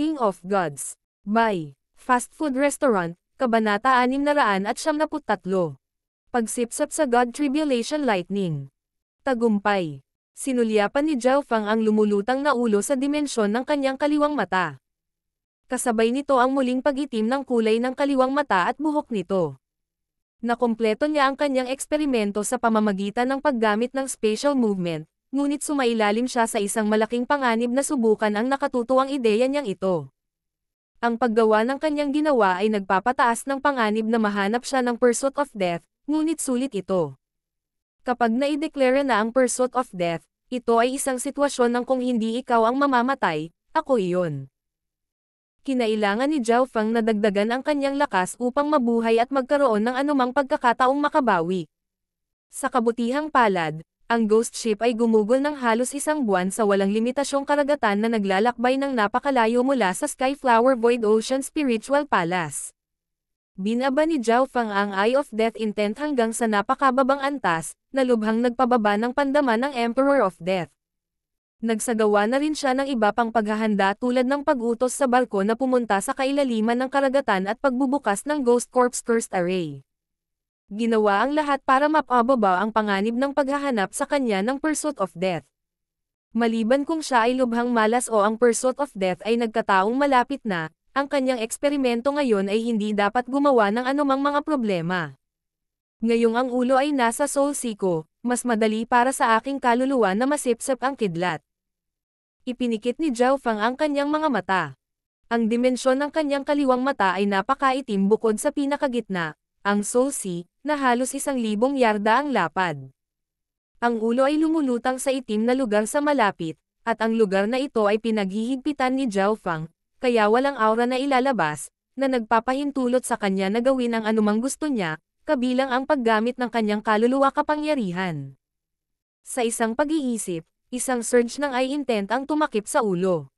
King of Gods. By Fast Food Restaurant, Kabanata 673. Pagsipsap sa God Tribulation Lightning. Tagumpay. Sinulyapan ni Zhao ang lumulutang na ulo sa dimensyon ng kanyang kaliwang mata. Kasabay nito ang muling pagitim ng kulay ng kaliwang mata at buhok nito. Nakumpleto niya ang kanyang eksperimento sa pamamagitan ng paggamit ng spatial movement, ngunit sumailalim siya sa isang malaking panganib na subukan ang nakatutuwang ideya niyang ito. Ang paggawa ng kanyang ginawa ay nagpapataas ng panganib na mahanap siya ng pursuit of death, ngunit sulit ito. Kapag naideklara na ang pursuit of death, ito ay isang sitwasyon ng kung hindi ikaw ang mamamatay, ako iyon. Kinailangan ni Zhao Fang na dagdagan ang kanyang lakas upang mabuhay at magkaroon ng anumang pagkakataong makabawi. Sa kabutihang palad, ang ghost ship ay gumugol ng halos isang buwan sa walang limitasyong karagatan na naglalakbay ng napakalayo mula sa Skyflower Void Ocean Spiritual Palace. Binaba ni Zhao Fang ang Eye of Death Intent hanggang sa napakababang antas, na lubhang nagpababa ng pandama ng Emperor of Death. Nagsagawa na rin siya ng iba pang paghahanda tulad ng pag-utos sa barko na pumunta sa kailaliman ng karagatan at pagbubukas ng Ghost Corpse Cursed Array ginawa ang lahat para mapababa ang panganib ng paghahanap sa kanya ng pursuit of death. Maliban kung siya ay lubhang malas o ang pursuit of death ay nagkataong malapit na, ang kanyang eksperimento ngayon ay hindi dapat gumawa ng anumang mga problema. Ngayong ang ulo ay nasa soul siko, mas madali para sa aking kaluluwa na masipsap ang kidlat. Ipinikit ni Zhao Fang ang kanyang mga mata. Ang dimensyon ng kanyang kaliwang mata ay napakaitim bukod sa pinakagitna, ang soul sea, na halos isang libong yarda ang lapad. Ang ulo ay lumulutang sa itim na lugar sa malapit, at ang lugar na ito ay pinaghihigpitan ni Zhao Fang, kaya walang aura na ilalabas, na nagpapahintulot sa kanya na gawin ang anumang gusto niya, kabilang ang paggamit ng kanyang kaluluwa kapangyarihan. Sa isang pag-iisip, isang surge ng eye intent ang tumakip sa ulo.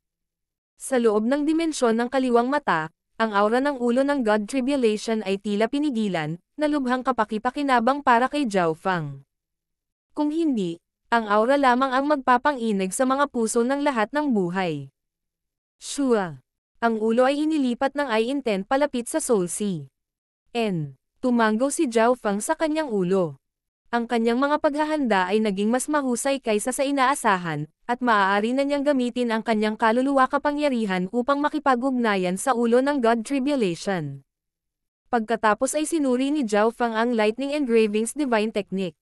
Sa loob ng dimensyon ng kaliwang mata, ang aura ng ulo ng God Tribulation ay tila pinigilan, na kapakipakinabang para kay Zhao Fang. Kung hindi, ang aura lamang ang magpapanginig sa mga puso ng lahat ng buhay. Shua. Ang ulo ay inilipat ng eye intent palapit sa Soul Sea. N. Tumanggo si Zhao Fang sa kanyang ulo ang kanyang mga paghahanda ay naging mas mahusay kaysa sa inaasahan, at maaari na niyang gamitin ang kanyang kaluluwa kapangyarihan upang makipagugnayan sa ulo ng God Tribulation. Pagkatapos ay sinuri ni Zhao Fang ang Lightning Engravings Divine Technique.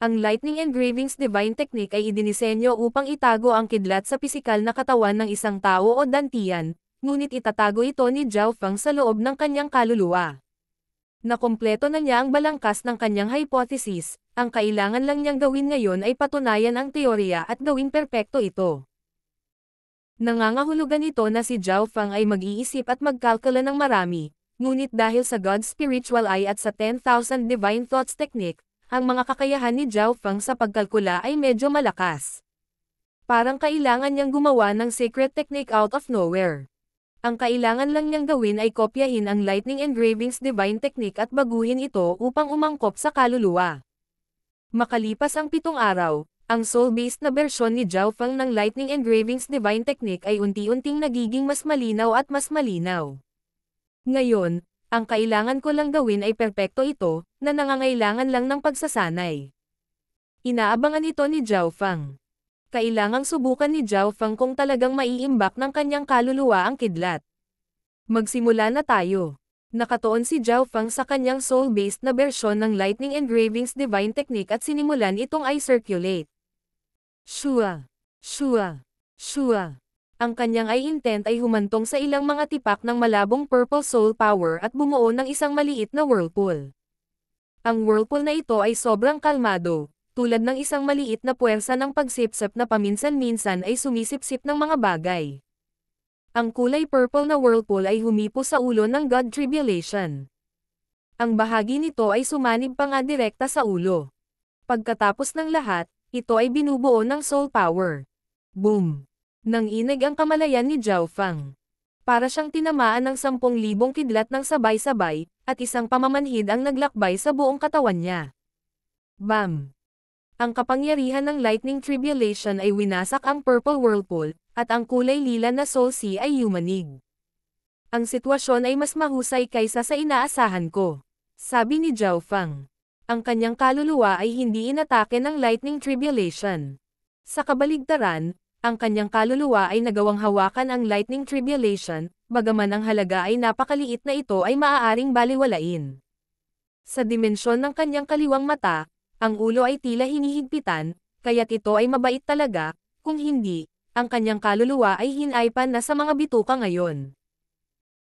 Ang Lightning Engravings Divine Technique ay idinisenyo upang itago ang kidlat sa pisikal na katawan ng isang tao o dantian, ngunit itatago ito ni Zhao Fang sa loob ng kanyang kaluluwa. Nakumpleto na niya ang balangkas ng kanyang hypothesis, ang kailangan lang niyang gawin ngayon ay patunayan ang teorya at gawing perpekto ito. Nangangahulugan ito na si Zhao Fang ay mag-iisip at magkalkala ng marami, ngunit dahil sa God's spiritual eye at sa 10,000 divine thoughts technique, ang mga kakayahan ni Zhao Fang sa pagkalkula ay medyo malakas. Parang kailangan niyang gumawa ng secret technique out of nowhere. Ang kailangan lang niyang gawin ay kopyahin ang Lightning Engravings Divine Technique at baguhin ito upang umangkop sa kaluluwa. Makalipas ang pitong araw, ang soul-based na bersyon ni Zhao Feng ng Lightning Engravings Divine Technique ay unti-unting nagiging mas malinaw at mas malinaw. Ngayon, ang kailangan ko lang gawin ay perpekto ito, na nangangailangan lang ng pagsasanay. Inaabangan ito ni Zhao Feng. Kailangang subukan ni Zhao Feng kung talagang maiimbak ng kanyang kaluluwa ang kidlat. Magsimula na tayo. Nakatuon si Zhao Fang sa kanyang soul-based na bersyon ng Lightning Engravings Divine Technique at sinimulan itong i-circulate. Shua! Shua! Shua! Ang kanyang ay intent ay humantong sa ilang mga tipak ng malabong purple soul power at bumuo ng isang maliit na whirlpool. Ang whirlpool na ito ay sobrang kalmado, tulad ng isang maliit na puwersa ng pagsipsip na paminsan-minsan ay sumisipsip ng mga bagay. Ang kulay purple na whirlpool ay humipo sa ulo ng God Tribulation. Ang bahagi nito ay sumanib pa nga direkta sa ulo. Pagkatapos ng lahat, ito ay binubuo ng soul power. Boom! Nang inig ang kamalayan ni Zhao Fang. Para siyang tinamaan ng 10,000 kidlat ng sabay-sabay, at isang pamamanhid ang naglakbay sa buong katawan niya. Bam! Ang kapangyarihan ng Lightning Tribulation ay winasak ang Purple Whirlpool, at ang kulay lila na Solsi ay yumanig. Ang sitwasyon ay mas mahusay kaysa sa inaasahan ko. Sabi ni Zhao Fang. Ang kanyang kaluluwa ay hindi inatake ng Lightning Tribulation. Sa kabaligtaran, ang kanyang kaluluwa ay nagawang hawakan ang Lightning Tribulation, bagaman ang halaga ay napakaliit na ito ay maaaring baliwalain. Sa dimensyon ng kanyang kaliwang mata, ang ulo ay tila hinihigpitan, kaya't ito ay mabait talaga, kung hindi, ang kanyang kaluluwa ay hinaypan na sa mga bituka ngayon.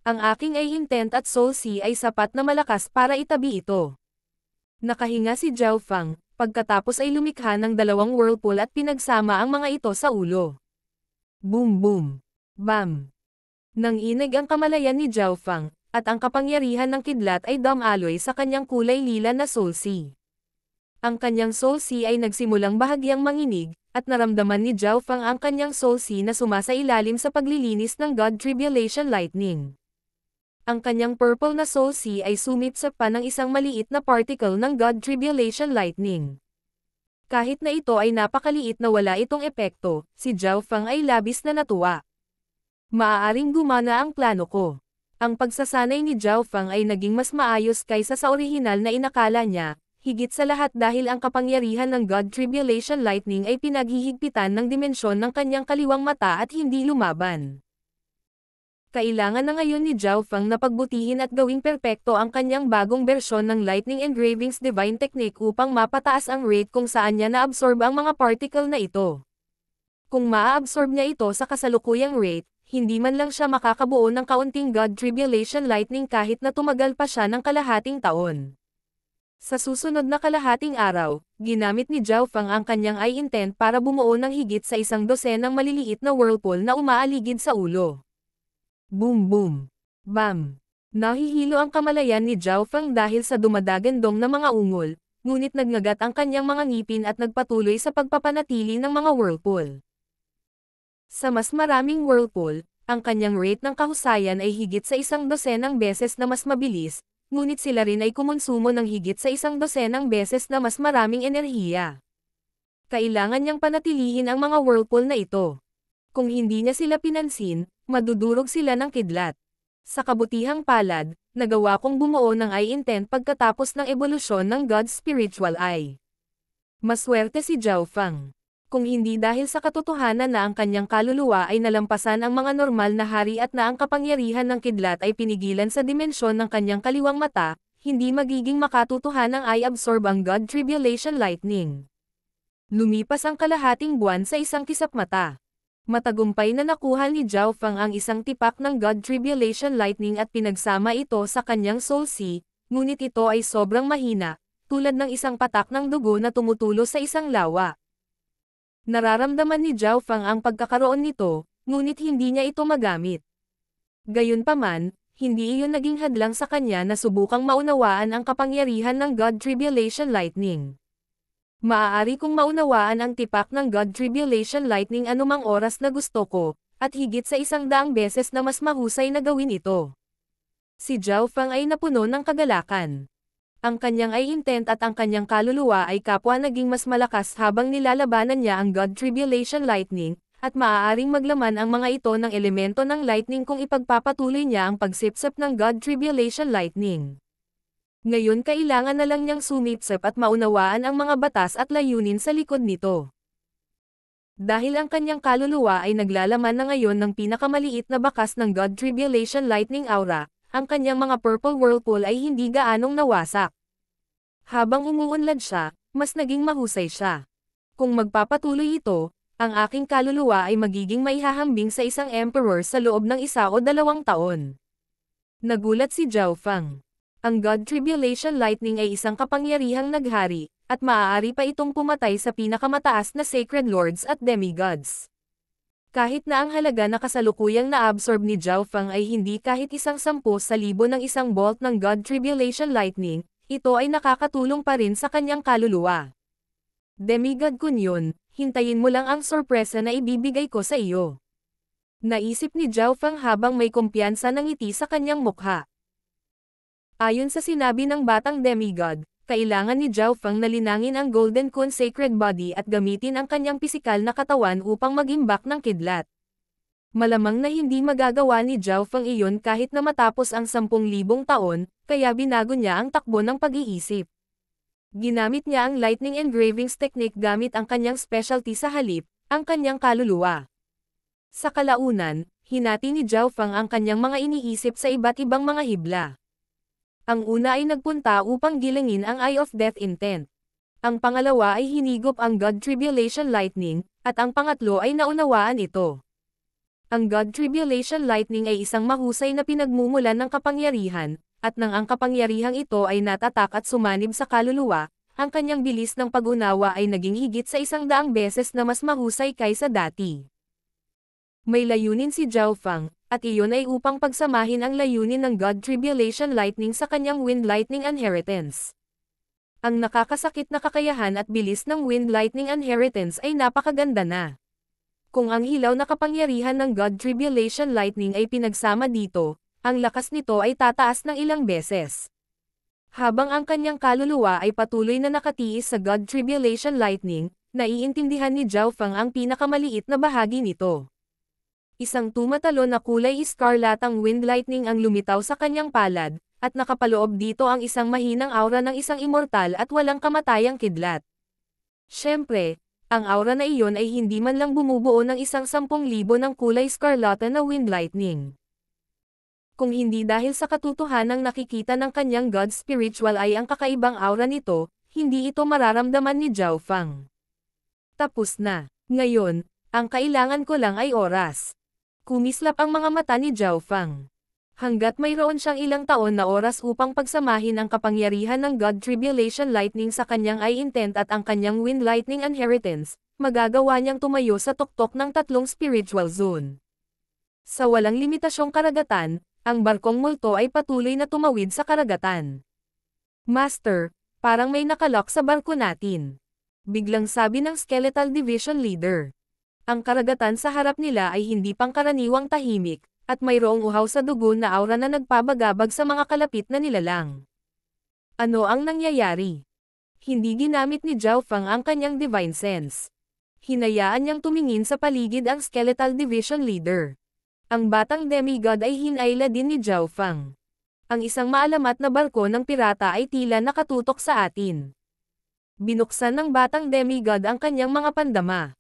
Ang aking ay intent at soul sea ay sapat na malakas para itabi ito. Nakahinga si Zhao Fang, pagkatapos ay lumikha ng dalawang whirlpool at pinagsama ang mga ito sa ulo. Boom boom! Bam! Nang inig ang kamalayan ni Zhao Fang, at ang kapangyarihan ng kidlat ay dumaloy sa kanyang kulay lila na soul sea. Ang kanyang soul sea ay nagsimulang bahagyang manginig, at naramdaman ni Zhao Fang ang kanyang soul sea na sumasa ilalim sa paglilinis ng God Tribulation Lightning. Ang kanyang purple na soul sea ay sumit sa pa ng isang maliit na particle ng God Tribulation Lightning. Kahit na ito ay napakaliit na wala itong epekto, si Zhao Fang ay labis na natuwa. Maaaring gumana ang plano ko. Ang pagsasanay ni Zhao Fang ay naging mas maayos kaysa sa orihinal na inakala niya, higit sa lahat dahil ang kapangyarihan ng God Tribulation Lightning ay pinaghihigpitan ng dimensyon ng kanyang kaliwang mata at hindi lumaban. Kailangan na ngayon ni Zhao Fang na pagbutihin at gawing perpekto ang kanyang bagong bersyon ng Lightning Engravings Divine Technique upang mapataas ang rate kung saan niya naabsorb ang mga particle na ito. Kung maaabsorb niya ito sa kasalukuyang rate, hindi man lang siya makakabuo ng kaunting God Tribulation Lightning kahit na tumagal pa siya ng kalahating taon. Sa susunod na kalahating araw, ginamit ni Zhao Fang ang kanyang eye intent para bumuo ng higit sa isang dosenang maliliit na whirlpool na umaaligid sa ulo. Boom boom! Bam! Nahihilo ang kamalayan ni Zhao Fang dahil sa dumadagendong na mga ungol, ngunit nagngagat ang kanyang mga ngipin at nagpatuloy sa pagpapanatili ng mga whirlpool. Sa mas maraming whirlpool, ang kanyang rate ng kahusayan ay higit sa isang dosenang beses na mas mabilis, ngunit sila rin ay kumonsumo ng higit sa isang dosenang beses na mas maraming enerhiya. Kailangan niyang panatilihin ang mga whirlpool na ito. Kung hindi niya sila pinansin, madudurog sila ng kidlat. Sa kabutihang palad, nagawa kong bumuo ng eye intent pagkatapos ng ebolusyon ng God's Spiritual Eye. Maswerte si Zhao Fang kung hindi dahil sa katotohanan na ang kanyang kaluluwa ay nalampasan ang mga normal na hari at na ang kapangyarihan ng kidlat ay pinigilan sa dimensyon ng kanyang kaliwang mata, hindi magiging makatutuhan ang ay absorb ang God Tribulation Lightning. Lumipas ang kalahating buwan sa isang kisap mata. Matagumpay na nakuha ni Zhao Fang ang isang tipak ng God Tribulation Lightning at pinagsama ito sa kanyang Soul Sea, ngunit ito ay sobrang mahina, tulad ng isang patak ng dugo na tumutulo sa isang lawa. Nararamdaman ni Zhao Fang ang pagkakaroon nito, ngunit hindi niya ito magamit. Gayunpaman, hindi iyon naging hadlang sa kanya na subukang maunawaan ang kapangyarihan ng God Tribulation Lightning. Maaari kong maunawaan ang tipak ng God Tribulation Lightning anumang oras na gusto ko, at higit sa isang daang beses na mas mahusay na gawin ito. Si Zhao Fang ay napuno ng kagalakan ang kanyang ay intent at ang kanyang kaluluwa ay kapwa naging mas malakas habang nilalabanan niya ang God Tribulation Lightning, at maaaring maglaman ang mga ito ng elemento ng lightning kung ipagpapatuloy niya ang pagsipsip ng God Tribulation Lightning. Ngayon kailangan na lang niyang sumipsip at maunawaan ang mga batas at layunin sa likod nito. Dahil ang kanyang kaluluwa ay naglalaman na ngayon ng pinakamaliit na bakas ng God Tribulation Lightning Aura, ang kanyang mga purple whirlpool ay hindi gaanong nawasak. Habang umuunlad siya, mas naging mahusay siya. Kung magpapatuloy ito, ang aking kaluluwa ay magiging maihahambing sa isang emperor sa loob ng isa o dalawang taon. Nagulat si Zhao Fang. Ang God Tribulation Lightning ay isang kapangyarihang naghari, at maaari pa itong pumatay sa pinakamataas na Sacred Lords at Demigods. Kahit na ang halaga na kasalukuyang naabsorb ni Zhao Fang ay hindi kahit isang sampu sa libo ng isang bolt ng God Tribulation Lightning, ito ay nakakatulong pa rin sa kanyang kaluluwa. Demigod Kunyon, hintayin mo lang ang sorpresa na ibibigay ko sa iyo. Naisip ni Zhao Fang habang may kumpiyansa ng ngiti sa kanyang mukha. Ayon sa sinabi ng batang demigod, kailangan ni Zhao Fang na ang Golden Kun Sacred Body at gamitin ang kanyang pisikal na katawan upang maging back ng kidlat. Malamang na hindi magagawa ni Zhao Fang iyon kahit na matapos ang 10,000 taon, kaya binago niya ang takbo ng pag-iisip. Ginamit niya ang lightning engravings technique gamit ang kanyang specialty sa halip, ang kanyang kaluluwa. Sa kalaunan, hinati ni Zhao Fang ang kanyang mga iniisip sa iba't ibang mga hibla. Ang una ay nagpunta upang gilingin ang Eye of Death Intent. Ang pangalawa ay hinigop ang God Tribulation Lightning, at ang pangatlo ay naunawaan ito. Ang God Tribulation Lightning ay isang mahusay na pinagmumulan ng kapangyarihan, at nang ang kapangyarihang ito ay natatak at sumanib sa kaluluwa, ang kanyang bilis ng pag-unawa ay naging higit sa isang daang beses na mas mahusay kaysa dati. May layunin si Zhao Fang, at iyon ay upang pagsamahin ang layunin ng God Tribulation Lightning sa kanyang Wind Lightning Inheritance. Ang nakakasakit na kakayahan at bilis ng Wind Lightning Inheritance ay napakaganda na. Kung ang hilaw na kapangyarihan ng God Tribulation Lightning ay pinagsama dito, ang lakas nito ay tataas ng ilang beses. Habang ang kanyang kaluluwa ay patuloy na nakatiis sa God Tribulation Lightning, naiintindihan ni Zhao Fang ang pinakamaliit na bahagi nito isang tumatalo na kulay iskarlatang wind lightning ang lumitaw sa kanyang palad, at nakapaloob dito ang isang mahinang aura ng isang immortal at walang kamatayang kidlat. Siyempre, ang aura na iyon ay hindi man lang bumubuo ng isang sampung libo ng kulay iskarlata na wind lightning. Kung hindi dahil sa ng nakikita ng kanyang God spiritual ay ang kakaibang aura nito, hindi ito mararamdaman ni Zhao Fang. Tapos na. Ngayon, ang kailangan ko lang ay oras. Kumislap ang mga mata ni Zhao Fang. Hanggat mayroon siyang ilang taon na oras upang pagsamahin ang kapangyarihan ng God Tribulation Lightning sa kanyang eye intent at ang kanyang Wind Lightning Inheritance, magagawa niyang tumayo sa tuktok ng tatlong spiritual zone. Sa walang limitasyong karagatan, ang barkong multo ay patuloy na tumawid sa karagatan. Master, parang may nakalock sa barko natin. Biglang sabi ng Skeletal Division Leader. Ang karagatan sa harap nila ay hindi pangkaraniwang tahimik, at mayroong uhaw sa dugo na aura na nagpabagabag sa mga kalapit na nilalang. Ano ang nangyayari? Hindi ginamit ni Zhao Fang ang kanyang divine sense. Hinayaan niyang tumingin sa paligid ang skeletal division leader. Ang batang demigod ay hinayla din ni Zhao Fang. Ang isang maalamat na barko ng pirata ay tila nakatutok sa atin. Binuksan ng batang demigod ang kanyang mga pandama.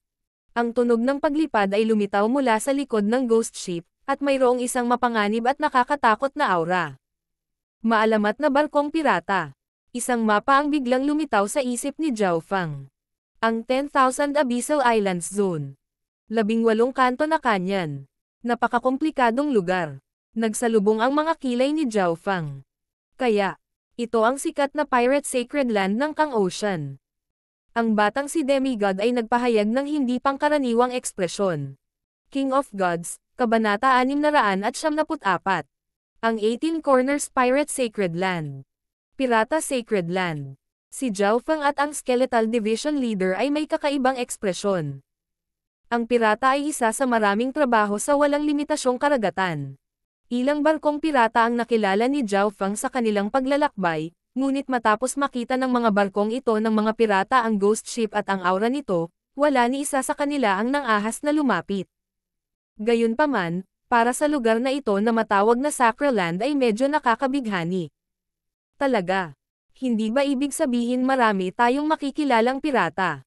Ang tunog ng paglipad ay lumitaw mula sa likod ng ghost ship, at mayroong isang mapanganib at nakakatakot na aura. Maalamat na barkong pirata. Isang mapa ang biglang lumitaw sa isip ni Zhao Fang. Ang 10,000 Abyssal Islands Zone. Labing walong kanto na kanyan. Napakakomplikadong lugar. Nagsalubong ang mga kilay ni Zhao Fang. Kaya, ito ang sikat na pirate sacred land ng Kang Ocean. Ang batang si Demigod ay nagpahayag ng hindi pangkaraniwang ekspresyon. King of Gods, Kabanata 674. Ang 18 Corners Pirate Sacred Land. Pirata Sacred Land. Si Zhao Feng at ang Skeletal Division Leader ay may kakaibang ekspresyon. Ang pirata ay isa sa maraming trabaho sa walang limitasyong karagatan. Ilang barkong pirata ang nakilala ni Zhao Feng sa kanilang paglalakbay, ngunit matapos makita ng mga barkong ito ng mga pirata ang ghost ship at ang aura nito, wala ni isa sa kanila ang nangahas na lumapit. Gayunpaman, para sa lugar na ito na matawag na Sacroland ay medyo nakakabighani. Talaga. Hindi ba ibig sabihin marami tayong makikilalang pirata?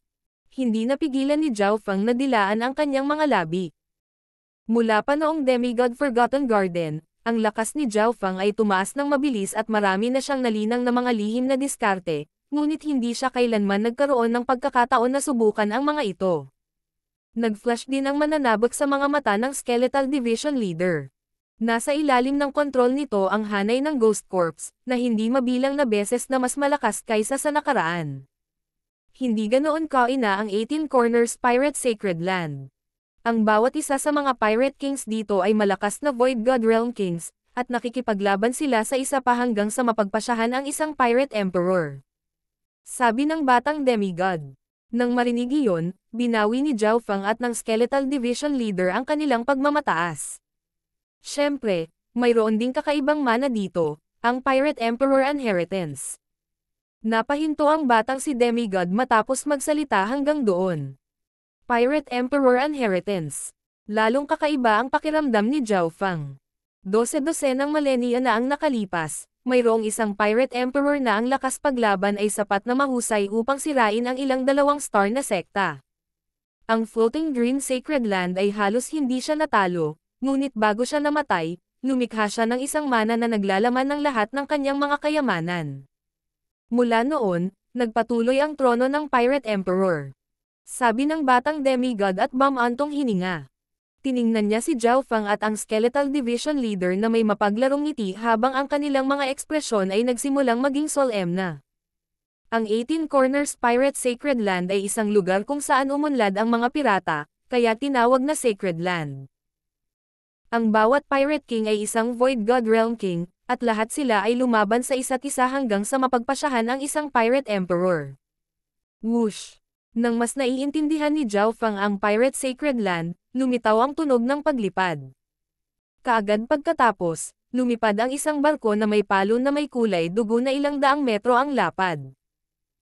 Hindi napigilan ni Zhao Fang na dilaan ang kanyang mga labi. Mula pa noong Demigod Forgotten Garden, ang lakas ni Zhao Fang ay tumaas ng mabilis at marami na siyang nalinang na mga lihim na diskarte, ngunit hindi siya kailanman nagkaroon ng pagkakataon na subukan ang mga ito. Nag-flash din ang mananabak sa mga mata ng Skeletal Division Leader. Nasa ilalim ng kontrol nito ang hanay ng Ghost Corps, na hindi mabilang na beses na mas malakas kaysa sa nakaraan. Hindi ganoon kaina ang 18 Corners Pirate Sacred Land. Ang bawat isa sa mga Pirate Kings dito ay malakas na Void God Realm Kings, at nakikipaglaban sila sa isa pa hanggang sa mapagpasyahan ang isang Pirate Emperor. Sabi ng batang demigod. Nang marinig iyon, binawi ni Zhao Fang at ng Skeletal Division Leader ang kanilang pagmamataas. Siyempre, mayroon ding kakaibang mana dito, ang Pirate Emperor Inheritance. Napahinto ang batang si Demigod matapos magsalita hanggang doon. Pirate Emperor Inheritance. Lalong kakaiba ang pakiramdam ni Zhao Fang. Dose-dosenang millennia na ang nakalipas, mayroong isang pirate emperor na ang lakas paglaban ay sapat na mahusay upang sirain ang ilang dalawang star na sekta. Ang floating green sacred land ay halos hindi siya natalo, ngunit bago siya namatay, lumikha siya ng isang mana na naglalaman ng lahat ng kanyang mga kayamanan. Mula noon, nagpatuloy ang trono ng pirate emperor. Sabi ng batang demigod at Bam Antong hininga. Tiningnan niya si Zhao Fang at ang skeletal division leader na may mapaglarong ngiti habang ang kanilang mga ekspresyon ay nagsimulang maging solemn na. Ang 18 Corners Pirate Sacred Land ay isang lugar kung saan umunlad ang mga pirata, kaya tinawag na Sacred Land. Ang bawat Pirate King ay isang Void God Realm King, at lahat sila ay lumaban sa isa't isa hanggang sa mapagpasyahan ang isang Pirate Emperor. Whoosh! Nang mas naiintindihan ni Zhao Fang ang Pirate Sacred Land, lumitaw ang tunog ng paglipad. Kaagad pagkatapos, lumipad ang isang barko na may palo na may kulay dugo na ilang daang metro ang lapad.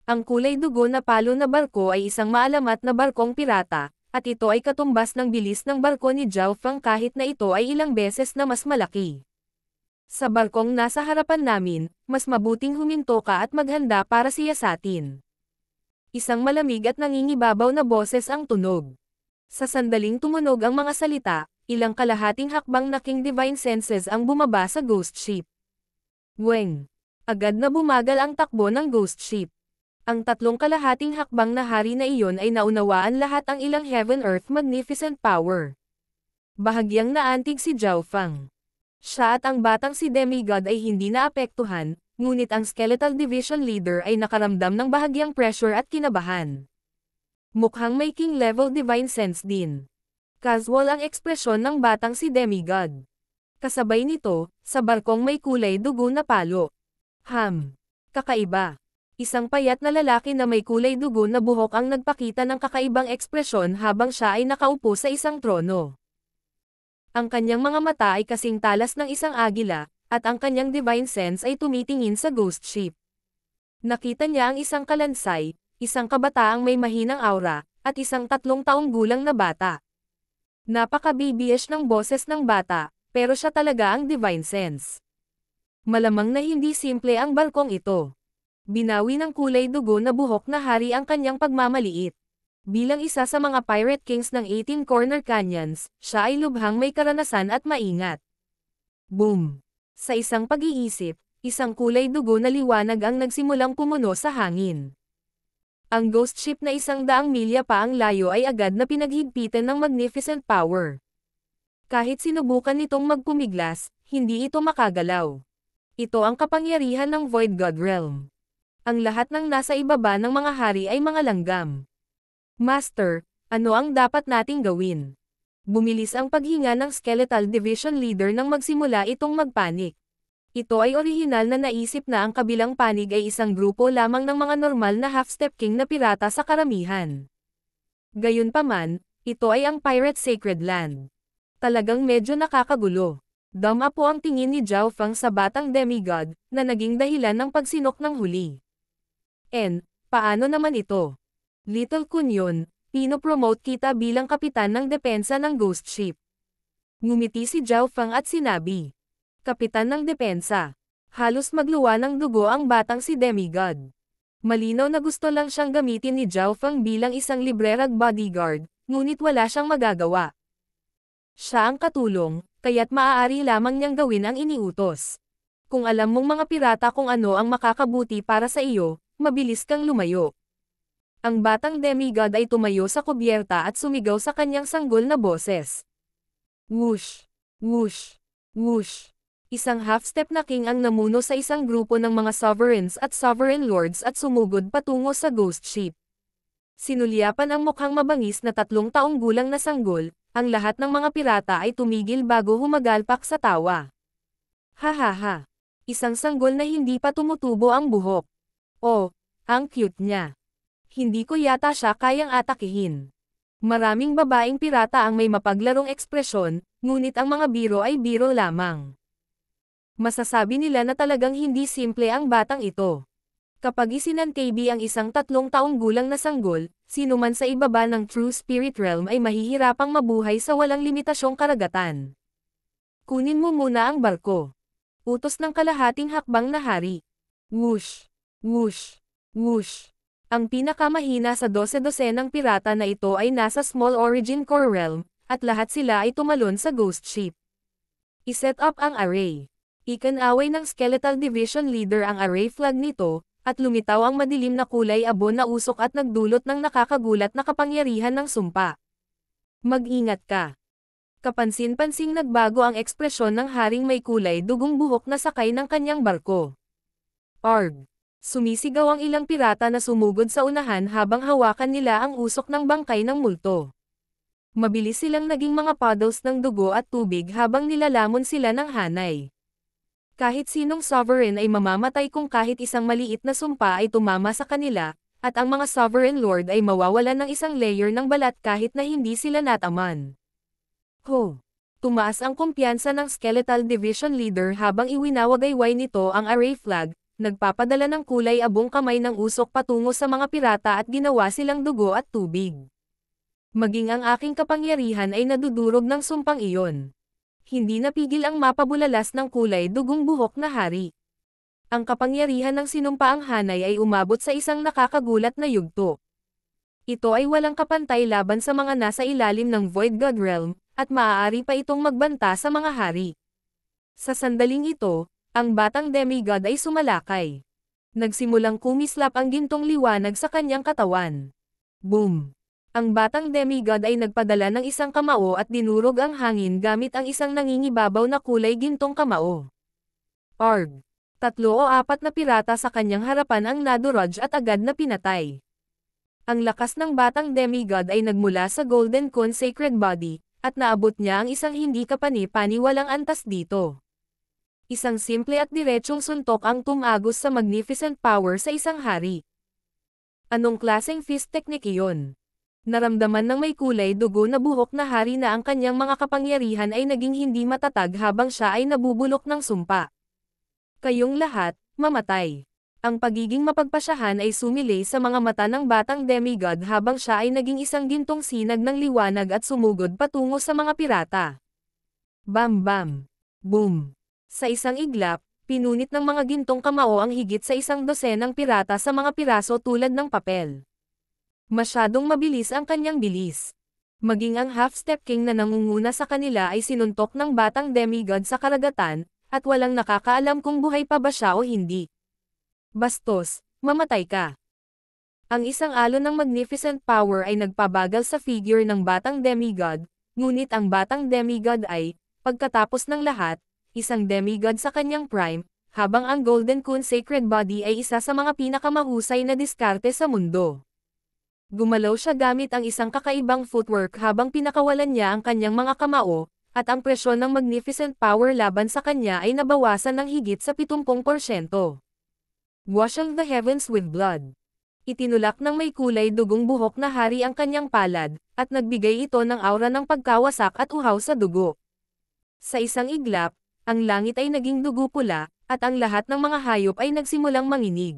Ang kulay dugo na palo na barko ay isang maalamat na barkong pirata, at ito ay katumbas ng bilis ng barko ni Zhao Fang kahit na ito ay ilang beses na mas malaki. Sa barkong nasa harapan namin, mas mabuting huminto ka at maghanda para siya sa atin. Isang malamig at nangingibabaw na boses ang tunog. Sa sandaling tumunog ang mga salita, ilang kalahating hakbang na King Divine Senses ang bumaba sa ghost ship. Weng! Agad na bumagal ang takbo ng ghost ship. Ang tatlong kalahating hakbang na hari na iyon ay naunawaan lahat ang ilang Heaven-Earth Magnificent Power. Bahagyang naantig si Zhao Fang. Siya at ang batang si Demigod ay hindi naapektuhan, ngunit ang skeletal division leader ay nakaramdam ng bahagyang pressure at kinabahan. Mukhang may king-level divine sense din. Casual ang ekspresyon ng batang si demigod. Kasabay nito, sa barkong may kulay dugo na palo. Ham. Kakaiba. Isang payat na lalaki na may kulay dugo na buhok ang nagpakita ng kakaibang ekspresyon habang siya ay nakaupo sa isang trono. Ang kanyang mga mata ay kasing talas ng isang agila, at ang kanyang divine sense ay tumitingin sa ghost ship. Nakita niya ang isang kalansay, isang kabataang may mahinang aura, at isang tatlong taong gulang na bata. Napaka-BBS ng boses ng bata, pero siya talaga ang divine sense. Malamang na hindi simple ang balkong ito. Binawi ng kulay dugo na buhok na hari ang kanyang pagmamaliit. Bilang isa sa mga Pirate Kings ng 18 Corner Canyons, siya ay lubhang may karanasan at maingat. Boom! Sa isang pag-iisip, isang kulay dugo na liwanag ang nagsimulang pumuno sa hangin. Ang ghost ship na isang daang milya pa ang layo ay agad na pinaghigpitan ng magnificent power. Kahit sinubukan nitong magkumiglas, hindi ito makagalaw. Ito ang kapangyarihan ng Void God Realm. Ang lahat ng nasa ibaba ng mga hari ay mga langgam. Master, ano ang dapat nating gawin? Bumilis ang paghinga ng skeletal division leader nang magsimula itong magpanik. Ito ay orihinal na naisip na ang kabilang panig ay isang grupo lamang ng mga normal na half-step king na pirata sa karamihan. Gayunpaman, ito ay ang Pirate Sacred Land. Talagang medyo nakakagulo. Dama po ang tingin ni Zhao Fang sa batang demigod, na naging dahilan ng pagsinok ng huli. N, paano naman ito? Little Kunyon, pinopromote kita bilang kapitan ng depensa ng Ghost Ship. Ngumiti si Zhao Fang at sinabi, Kapitan ng depensa, halos magluwa ng dugo ang batang si Demigod. Malinaw na gusto lang siyang gamitin ni Zhao Fang bilang isang librerag bodyguard, ngunit wala siyang magagawa. Siya ang katulong, kaya't maaari lamang niyang gawin ang iniutos. Kung alam mong mga pirata kung ano ang makakabuti para sa iyo, mabilis kang lumayo ang batang demigod ay tumayo sa kubyerta at sumigaw sa kanyang sanggol na boses. Whoosh! Whoosh! Whoosh! Isang half-step na king ang namuno sa isang grupo ng mga sovereigns at sovereign lords at sumugod patungo sa ghost ship. Sinulyapan ang mukhang mabangis na tatlong taong gulang na sanggol, ang lahat ng mga pirata ay tumigil bago humagalpak sa tawa. Hahaha! Isang sanggol na hindi pa tumutubo ang buhok. Oh, ang cute niya hindi ko yata siya kayang atakihin. Maraming babaeng pirata ang may mapaglarong ekspresyon, ngunit ang mga biro ay biro lamang. Masasabi nila na talagang hindi simple ang batang ito. Kapag isinan KB ang isang tatlong taong gulang na sanggol, sino man sa ibaba ng True Spirit Realm ay mahihirapang mabuhay sa walang limitasyong karagatan. Kunin mo muna ang barko. Utos ng kalahating hakbang na hari. Whoosh! Whoosh! Whoosh! Ang pinakamahina sa 12-12 ng pirata na ito ay nasa Small Origin Core Realm, at lahat sila ay tumalon sa Ghost Ship. I-set up ang array. Ikanaway ng Skeletal Division Leader ang array flag nito, at lumitaw ang madilim na kulay abon na usok at nagdulot ng nakakagulat na kapangyarihan ng sumpa. Mag-ingat ka. Kapansin-pansing nagbago ang ekspresyon ng haring may kulay dugong buhok na sakay ng kanyang barko. Arg. Sumisigaw ang ilang pirata na sumugod sa unahan habang hawakan nila ang usok ng bangkay ng multo. Mabilis silang naging mga puddles ng dugo at tubig habang nilalamon sila ng hanay. Kahit sinong sovereign ay mamamatay kung kahit isang maliit na sumpa ay tumama sa kanila, at ang mga sovereign lord ay mawawalan ng isang layer ng balat kahit na hindi sila nataman. Ho! Tumaas ang kumpiyansa ng skeletal division leader habang iwinawagayway nito ang array flag, nagpapadala ng kulay abong kamay ng usok patungo sa mga pirata at ginawa silang dugo at tubig. Maging ang aking kapangyarihan ay nadudurog ng sumpang iyon. Hindi napigil ang mapabulalas ng kulay dugong buhok na hari. Ang kapangyarihan ng sinumpaang hanay ay umabot sa isang nakakagulat na yugto. Ito ay walang kapantay laban sa mga nasa ilalim ng Void God Realm, at maaari pa itong magbanta sa mga hari. Sa sandaling ito, ang batang demigod ay sumalakay. Nagsimulang kumislap ang gintong liwanag sa kanyang katawan. Boom! Ang batang demigod ay nagpadala ng isang kamao at dinurog ang hangin gamit ang isang nangingibabaw na kulay gintong kamao. Arg! Tatlo o apat na pirata sa kanyang harapan ang naduraj at agad na pinatay. Ang lakas ng batang demigod ay nagmula sa Golden Cone Sacred Body, at naabot niya ang isang hindi kapani-paniwalang antas dito isang simple at diretsong suntok ang tumagos sa magnificent power sa isang hari. Anong klaseng fist technique iyon? Naramdaman ng may kulay dugo na buhok na hari na ang kanyang mga kapangyarihan ay naging hindi matatag habang siya ay nabubulok ng sumpa. Kayong lahat, mamatay. Ang pagiging mapagpasyahan ay sumilay sa mga mata ng batang demigod habang siya ay naging isang gintong sinag ng liwanag at sumugod patungo sa mga pirata. Bam bam. Boom. Sa isang iglap, pinunit ng mga gintong kamao ang higit sa isang dosenang pirata sa mga piraso tulad ng papel. Masyadong mabilis ang kanyang bilis. Maging ang half-step king na nangunguna sa kanila ay sinuntok ng batang demigod sa karagatan, at walang nakakaalam kung buhay pa ba siya o hindi. Bastos, mamatay ka. Ang isang alon ng magnificent power ay nagpabagal sa figure ng batang demigod, ngunit ang batang demigod ay, pagkatapos ng lahat, isang demigod sa kanyang prime, habang ang Golden Coon Sacred Body ay isa sa mga pinakamahusay na diskarte sa mundo. Gumalaw siya gamit ang isang kakaibang footwork habang pinakawalan niya ang kanyang mga kamao, at ang presyon ng Magnificent Power laban sa kanya ay nabawasan ng higit sa 70%. Washing the heavens with blood. Itinulak ng may kulay dugong buhok na hari ang kanyang palad, at nagbigay ito ng aura ng pagkawasak at uhaw sa dugo. Sa isang iglap, ang langit ay naging dugo pula, at ang lahat ng mga hayop ay nagsimulang manginig.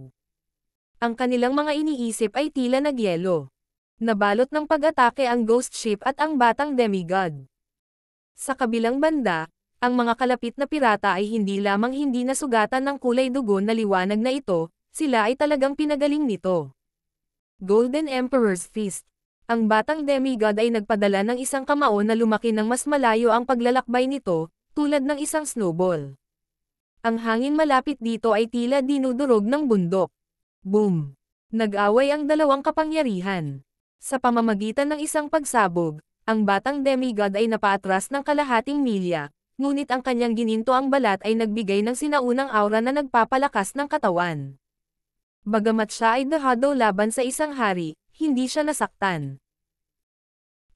Ang kanilang mga iniisip ay tila nagyelo. Nabalot ng pag-atake ang ghost ship at ang batang demigod. Sa kabilang banda, ang mga kalapit na pirata ay hindi lamang hindi nasugatan ng kulay dugo na liwanag na ito, sila ay talagang pinagaling nito. Golden Emperor's Fist Ang batang demigod ay nagpadala ng isang kamao na lumaki ng mas malayo ang paglalakbay nito, tulad ng isang snowball. Ang hangin malapit dito ay tila dinudurog ng bundok. Boom! Nag-away ang dalawang kapangyarihan. Sa pamamagitan ng isang pagsabog, ang batang demigod ay napaatras ng kalahating milya, ngunit ang kanyang gininto ang balat ay nagbigay ng sinaunang aura na nagpapalakas ng katawan. Bagamat siya ay dahado laban sa isang hari, hindi siya nasaktan.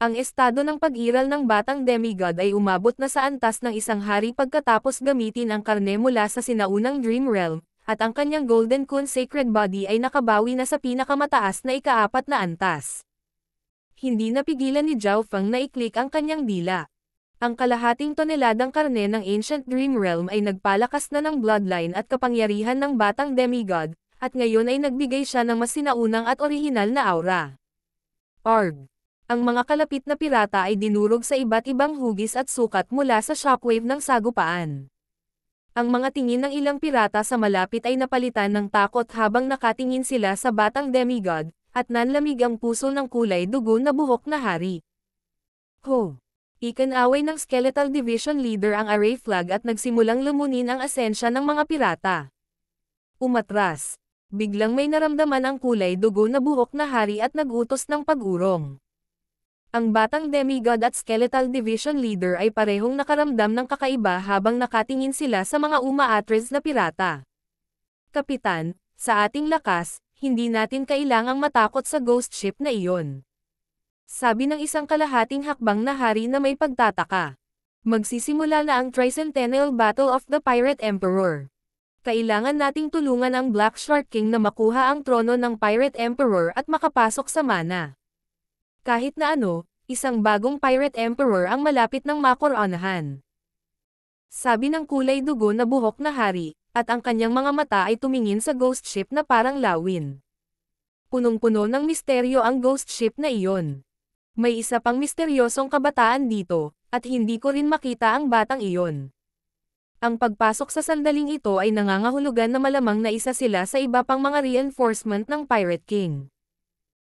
Ang estado ng pag-iral ng batang demigod ay umabot na sa antas ng isang hari pagkatapos gamitin ang karne mula sa sinaunang Dream Realm, at ang kanyang Golden Kun Sacred Body ay nakabawi na sa pinakamataas na ikaapat na antas. Hindi napigilan ni Zhao Feng na iklik ang kanyang dila. Ang kalahating toneladang karne ng Ancient Dream Realm ay nagpalakas na ng bloodline at kapangyarihan ng batang demigod, at ngayon ay nagbigay siya ng mas sinaunang at orihinal na aura. Orb ang mga kalapit na pirata ay dinurog sa iba't ibang hugis at sukat mula sa shockwave ng sagupaan. Ang mga tingin ng ilang pirata sa malapit ay napalitan ng takot habang nakatingin sila sa batang demigod, at nanlamig ang puso ng kulay dugo na buhok na hari. Ho! Ikanaway ng Skeletal Division Leader ang Array Flag at nagsimulang lumunin ang asensya ng mga pirata. Umatras. Biglang may naramdaman ang kulay dugo na buhok na hari at nagutos ng pagurong. Ang batang demigod at skeletal division leader ay parehong nakaramdam ng kakaiba habang nakatingin sila sa mga umaatres na pirata. Kapitan, sa ating lakas, hindi natin kailangang matakot sa ghost ship na iyon. Sabi ng isang kalahating hakbang na hari na may pagtataka. Magsisimula na ang Tricentennial Battle of the Pirate Emperor. Kailangan nating tulungan ang Black Shark King na makuha ang trono ng Pirate Emperor at makapasok sa mana. Kahit na ano, isang bagong pirate emperor ang malapit ng makoronahan. Sabi ng kulay dugo na buhok na hari, at ang kanyang mga mata ay tumingin sa ghost ship na parang lawin. Punong-puno ng misteryo ang ghost ship na iyon. May isa pang misteryosong kabataan dito, at hindi ko rin makita ang batang iyon. Ang pagpasok sa sandaling ito ay nangangahulugan na malamang na isa sila sa iba pang mga reinforcement ng Pirate King.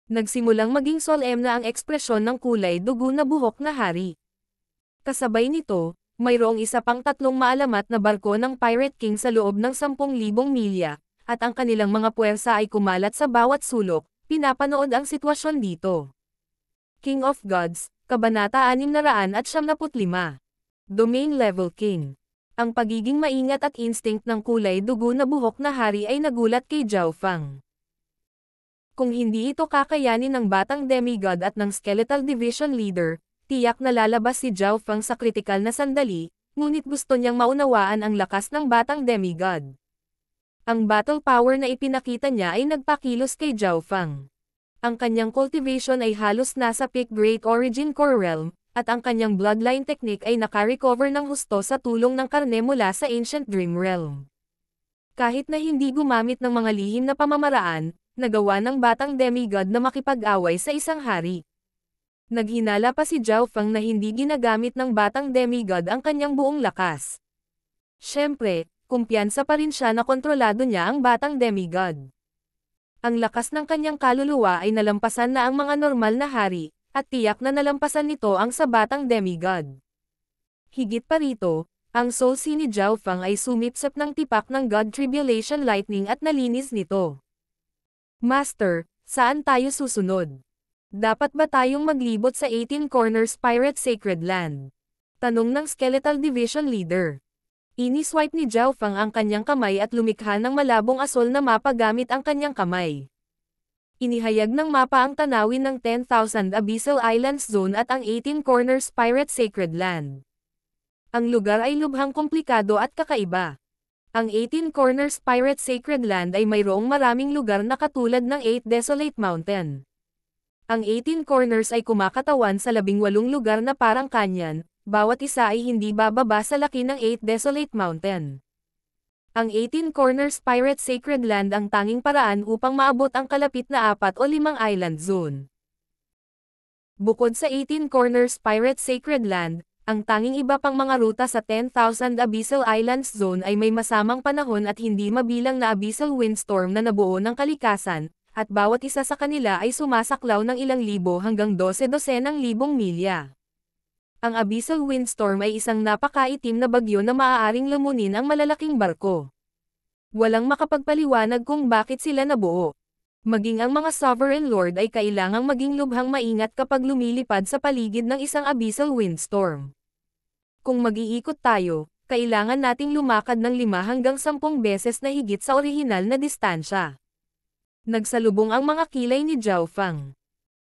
Nagsimulang maging solem na ang ekspresyon ng kulay dugo na buhok na hari. Kasabay nito, mayroong isa pang tatlong maalamat na barko ng Pirate King sa loob ng 10,000 milya, at ang kanilang mga puwersa ay kumalat sa bawat sulok, pinapanood ang sitwasyon dito. King of Gods, Kabanata 675. Domain Level King ang pagiging maingat at instinct ng kulay dugo na buhok na hari ay nagulat kay Zhao Fang. Kung hindi ito kakayanin ng batang demigod at ng skeletal division leader, tiyak na lalabas si Zhao Fang sa kritikal na sandali, ngunit gusto niyang maunawaan ang lakas ng batang demigod. Ang battle power na ipinakita niya ay nagpakilos kay Zhao Fang. Ang kanyang cultivation ay halos nasa peak Great Origin Core Realm, at ang kanyang bloodline technique ay nakarecover ng husto sa tulong ng karne mula sa Ancient Dream Realm. Kahit na hindi gumamit ng mga lihim na pamamaraan, nagawa ng batang demigod na makipag-away sa isang hari. Naghinala pa si Zhao Fang na hindi ginagamit ng batang demigod ang kanyang buong lakas. Siyempre, kumpiyansa pa rin siya na kontrolado niya ang batang demigod. Ang lakas ng kanyang kaluluwa ay nalampasan na ang mga normal na hari, at tiyak na nalampasan nito ang sa batang demigod. Higit pa rito, ang soul si ni Zhao Fang ay sumipsap ng tipak ng God Tribulation Lightning at nalinis nito. Master, saan tayo susunod? Dapat ba tayong maglibot sa 18 Corners Pirate Sacred Land? Tanong ng Skeletal Division Leader. Iniswipe ni Zhao Fang ang kanyang kamay at lumikha ng malabong asol na mapa gamit ang kanyang kamay. Inihayag ng mapa ang tanawin ng 10,000 Abyssal Islands Zone at ang 18 Corners Pirate Sacred Land. Ang lugar ay lubhang komplikado at kakaiba. Ang 18 Corners Pirate Sacred Land ay mayroong maraming lugar na katulad ng 8 Desolate Mountain. Ang 18 Corners ay kumakatawan sa 18 lugar na parang kanyan, bawat isa ay hindi bababa sa laki ng 8 Desolate Mountain. Ang 18 Corners Pirate Sacred Land ang tanging paraan upang maabot ang kalapit na 4 o 5 island zone. Bukod sa 18 Corners Pirate Sacred Land, ang tanging iba pang mga ruta sa 10,000 Abyssal Islands Zone ay may masamang panahon at hindi mabilang na abyssal windstorm na nabuo ng kalikasan, at bawat isa sa kanila ay sumasaklaw ng ilang libo hanggang 12-dosenang libong milya. Ang abyssal windstorm ay isang napakaitim na bagyo na maaaring lumunin ang malalaking barko. Walang makapagpaliwanag kung bakit sila nabuo. Maging ang mga sovereign lord ay kailangang maging lubhang maingat kapag lumilipad sa paligid ng isang abyssal windstorm. Kung mag-iikot tayo, kailangan nating lumakad ng 5 hanggang 10 beses na higit sa orihinal na distansya. Nagsalubong ang mga kilay ni Zhao Fang.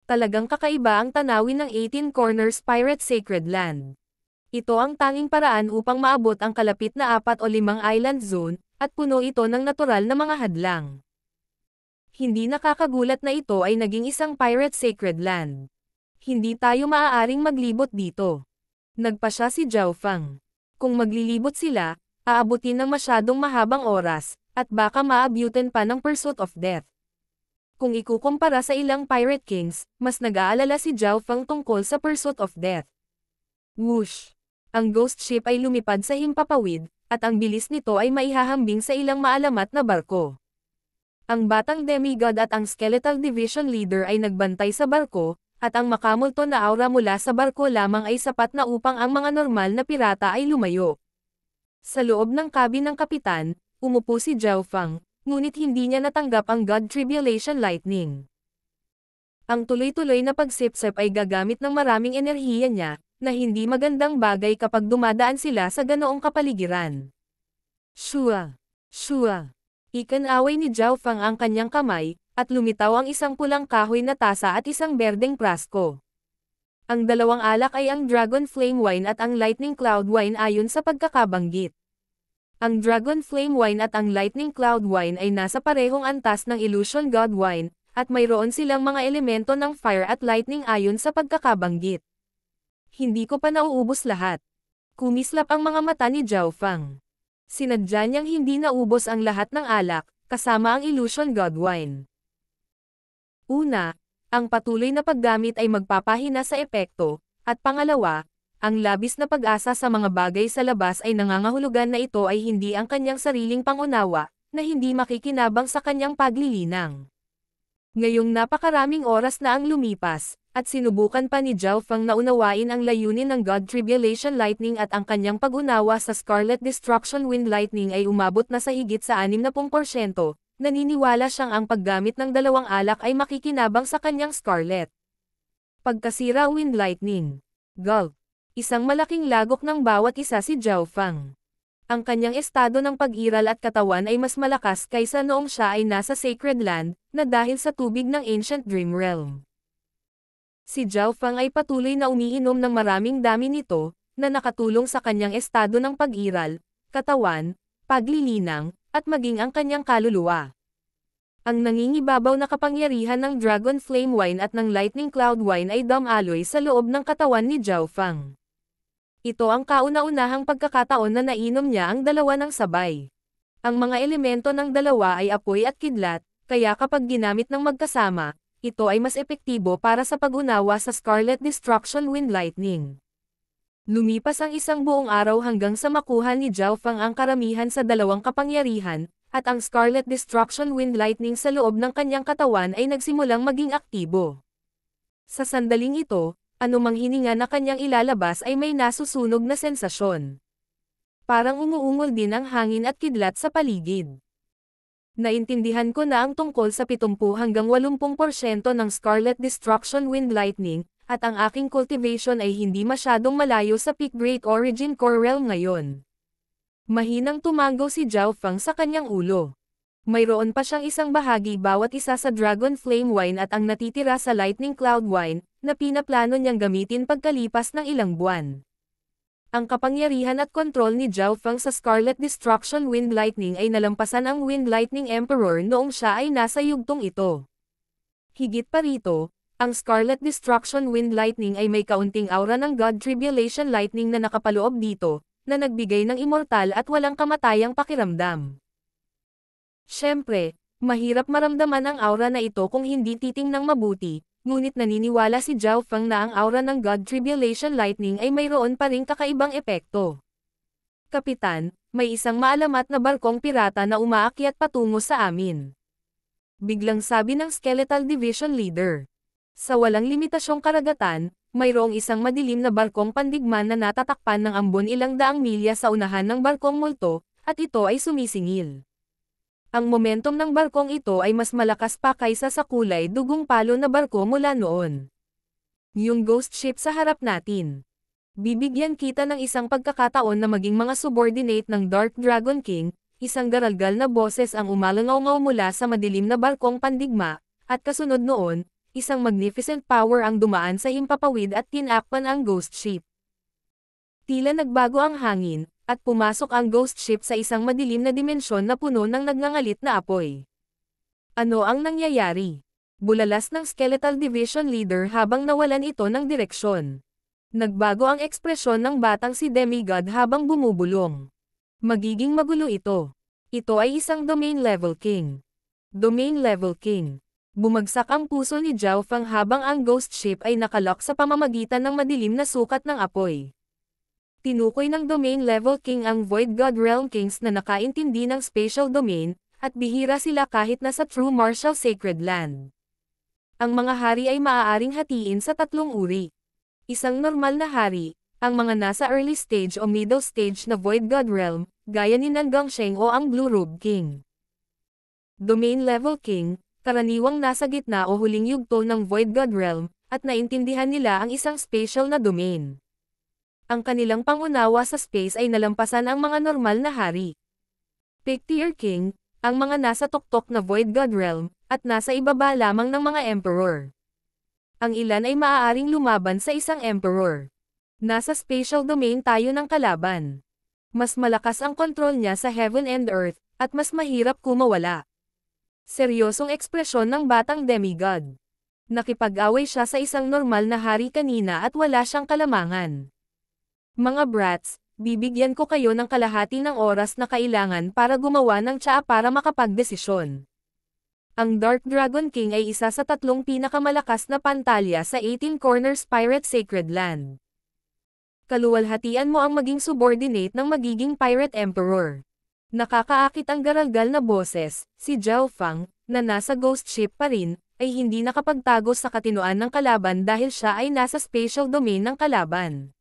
Talagang kakaiba ang tanawin ng 18 Corners Pirate Sacred Land. Ito ang tanging paraan upang maabot ang kalapit na apat o limang island zone, at puno ito ng natural na mga hadlang. Hindi nakakagulat na ito ay naging isang pirate sacred land. Hindi tayo maaaring maglibot dito nagpasya si Zhao Fang. Kung maglilibot sila, aabutin ng masyadong mahabang oras, at baka maabutin pa ng pursuit of death. Kung ikukumpara sa ilang Pirate Kings, mas nag-aalala si Zhao Fang tungkol sa pursuit of death. Whoosh! Ang ghost ship ay lumipad sa himpapawid, at ang bilis nito ay maihahambing sa ilang maalamat na barko. Ang batang demigod at ang skeletal division leader ay nagbantay sa barko, at ang makamulto na aura mula sa barko lamang ay sapat na upang ang mga normal na pirata ay lumayo. Sa loob ng cabin ng kapitan, umupo si Zhao Fang, ngunit hindi niya natanggap ang God Tribulation Lightning. Ang tuloy-tuloy na pagsipsip ay gagamit ng maraming enerhiya niya, na hindi magandang bagay kapag dumadaan sila sa ganoong kapaligiran. Shua! Shua! Ikanaway ni Zhao Fang ang kanyang kamay, at lumitaw ang isang pulang kahoy na tasa at isang berdeng prasko. Ang dalawang alak ay ang Dragon Flame Wine at ang Lightning Cloud Wine ayon sa pagkakabanggit. Ang Dragon Flame Wine at ang Lightning Cloud Wine ay nasa parehong antas ng Illusion God Wine, at mayroon silang mga elemento ng fire at lightning ayon sa pagkakabanggit. Hindi ko pa nauubos lahat. Kumislap ang mga mata ni Zhao Fang. Sinadya niyang hindi naubos ang lahat ng alak, kasama ang Illusion God Wine. Una, ang patuloy na paggamit ay magpapahina sa epekto, at pangalawa, ang labis na pag-asa sa mga bagay sa labas ay nangangahulugan na ito ay hindi ang kanyang sariling pangunawa, na hindi makikinabang sa kanyang paglilinang. Ngayong napakaraming oras na ang lumipas, at sinubukan pa ni Zhao Fang na unawain ang layunin ng God Tribulation Lightning at ang kanyang pag-unawa sa Scarlet Destruction Wind Lightning ay umabot na sa higit sa 60%, naniniwala siyang ang paggamit ng dalawang alak ay makikinabang sa kanyang Scarlet. Pagkasira Wind Lightning. Gulp. Isang malaking lagok ng bawat isa si Zhao Fang. Ang kanyang estado ng pag-iral at katawan ay mas malakas kaysa noong siya ay nasa Sacred Land, na dahil sa tubig ng Ancient Dream Realm. Si Zhao Fang ay patuloy na umiinom ng maraming dami nito, na nakatulong sa kanyang estado ng pag-iral, katawan, paglilinang, at maging ang kanyang kaluluwa. Ang nangingibabaw na kapangyarihan ng Dragon Flame Wine at ng Lightning Cloud Wine ay dumaloy sa loob ng katawan ni Zhao Fang. Ito ang kauna-unahang pagkakataon na nainom niya ang dalawa ng sabay. Ang mga elemento ng dalawa ay apoy at kidlat, kaya kapag ginamit ng magkasama, ito ay mas epektibo para sa pag-unawa sa Scarlet Destruction Wind Lightning. Lumipas ang isang buong araw hanggang sa makuha ni Zhao Fang ang karamihan sa dalawang kapangyarihan, at ang Scarlet Destruction Wind Lightning sa loob ng kanyang katawan ay nagsimulang maging aktibo. Sa sandaling ito, anumang hininga na kanyang ilalabas ay may nasusunog na sensasyon. Parang umuungol din ang hangin at kidlat sa paligid. Naintindihan ko na ang tungkol sa 70 hanggang 80% ng Scarlet Destruction Wind Lightning, at ang aking cultivation ay hindi masyadong malayo sa peak Great Origin core realm ngayon. Mahinang tumango si Zhao Fang sa kanyang ulo. Mayroon pa siyang isang bahagi bawat isa sa Dragon Flame Wine at ang natitira sa Lightning Cloud Wine, na pinaplano niyang gamitin pagkalipas ng ilang buwan. Ang kapangyarihan at kontrol ni Zhao Fang sa Scarlet Destruction Wind Lightning ay nalampasan ang Wind Lightning Emperor noong siya ay nasa yugtong ito. Higit pa rito, ang Scarlet Destruction Wind Lightning ay may kaunting aura ng God Tribulation Lightning na nakapaloob dito, na nagbigay ng immortal at walang kamatayang pakiramdam. Siyempre, mahirap maramdaman ang aura na ito kung hindi titingnang mabuti, ngunit naniniwala si Zhao Fang na ang aura ng God Tribulation Lightning ay mayroon pa ring kakaibang epekto. Kapitan, may isang maalamat na barkong pirata na umaakyat patungo sa amin. Biglang sabi ng Skeletal Division Leader. Sa walang limitasyong karagatan, mayroong isang madilim na barkong pandigman na natatakpan ng ambon ilang daang milya sa unahan ng barkong multo, at ito ay sumisingil. Ang momentum ng barkong ito ay mas malakas pa kaysa sa kulay dugong palo na barko mula noon. Yung ghost ship sa harap natin. Bibigyan kita ng isang pagkakataon na maging mga subordinate ng Dark Dragon King, isang garalgal na boses ang umalangaw mula sa madilim na barkong pandigma, at kasunod noon, isang magnificent power ang dumaan sa himpapawid at tinakpan ang ghost ship. Tila nagbago ang hangin, at pumasok ang ghost ship sa isang madilim na dimensyon na puno ng nagngangalit na apoy. Ano ang nangyayari? Bulalas ng skeletal division leader habang nawalan ito ng direksyon. Nagbago ang ekspresyon ng batang si Demigod habang bumubulong. Magiging magulo ito. Ito ay isang domain level king. Domain level king. Bumagsak ang puso ni Zhao Fang habang ang ghost ship ay nakalock sa pamamagitan ng madilim na sukat ng apoy. Tinukoy ng Domain Level King ang Void God Realm Kings na nakaintindi ng Special Domain, at bihira sila kahit na sa True Martial Sacred Land. Ang mga hari ay maaaring hatiin sa tatlong uri. Isang normal na hari, ang mga nasa early stage o middle stage na Void God Realm, gaya ni Nangang Sheng o ang Blue Robe King. Domain Level King, karaniwang nasa gitna o huling yugto ng Void God Realm, at naintindihan nila ang isang special na domain. Ang kanilang pangunawa sa space ay nalampasan ang mga normal na hari. Pictier King, ang mga nasa tuktok na Void God Realm, at nasa ibaba lamang ng mga Emperor. Ang ilan ay maaaring lumaban sa isang Emperor. Nasa special domain tayo ng kalaban. Mas malakas ang kontrol niya sa heaven and earth, at mas mahirap kumawala. Seryosong ekspresyon ng batang demigod. Nakipag-away siya sa isang normal na hari kanina at wala siyang kalamangan. Mga brats, bibigyan ko kayo ng kalahati ng oras na kailangan para gumawa ng tsaa para makapagdesisyon. Ang Dark Dragon King ay isa sa tatlong pinakamalakas na pantalya sa 18 Corners Pirate Sacred Land. Kaluwalhatian mo ang maging subordinate ng magiging Pirate Emperor. Nakakaakit ang garalgal na boses, si Zhao Fang, na nasa ghost ship pa rin, ay hindi nakapagtago sa katinoan ng kalaban dahil siya ay nasa special domain ng kalaban.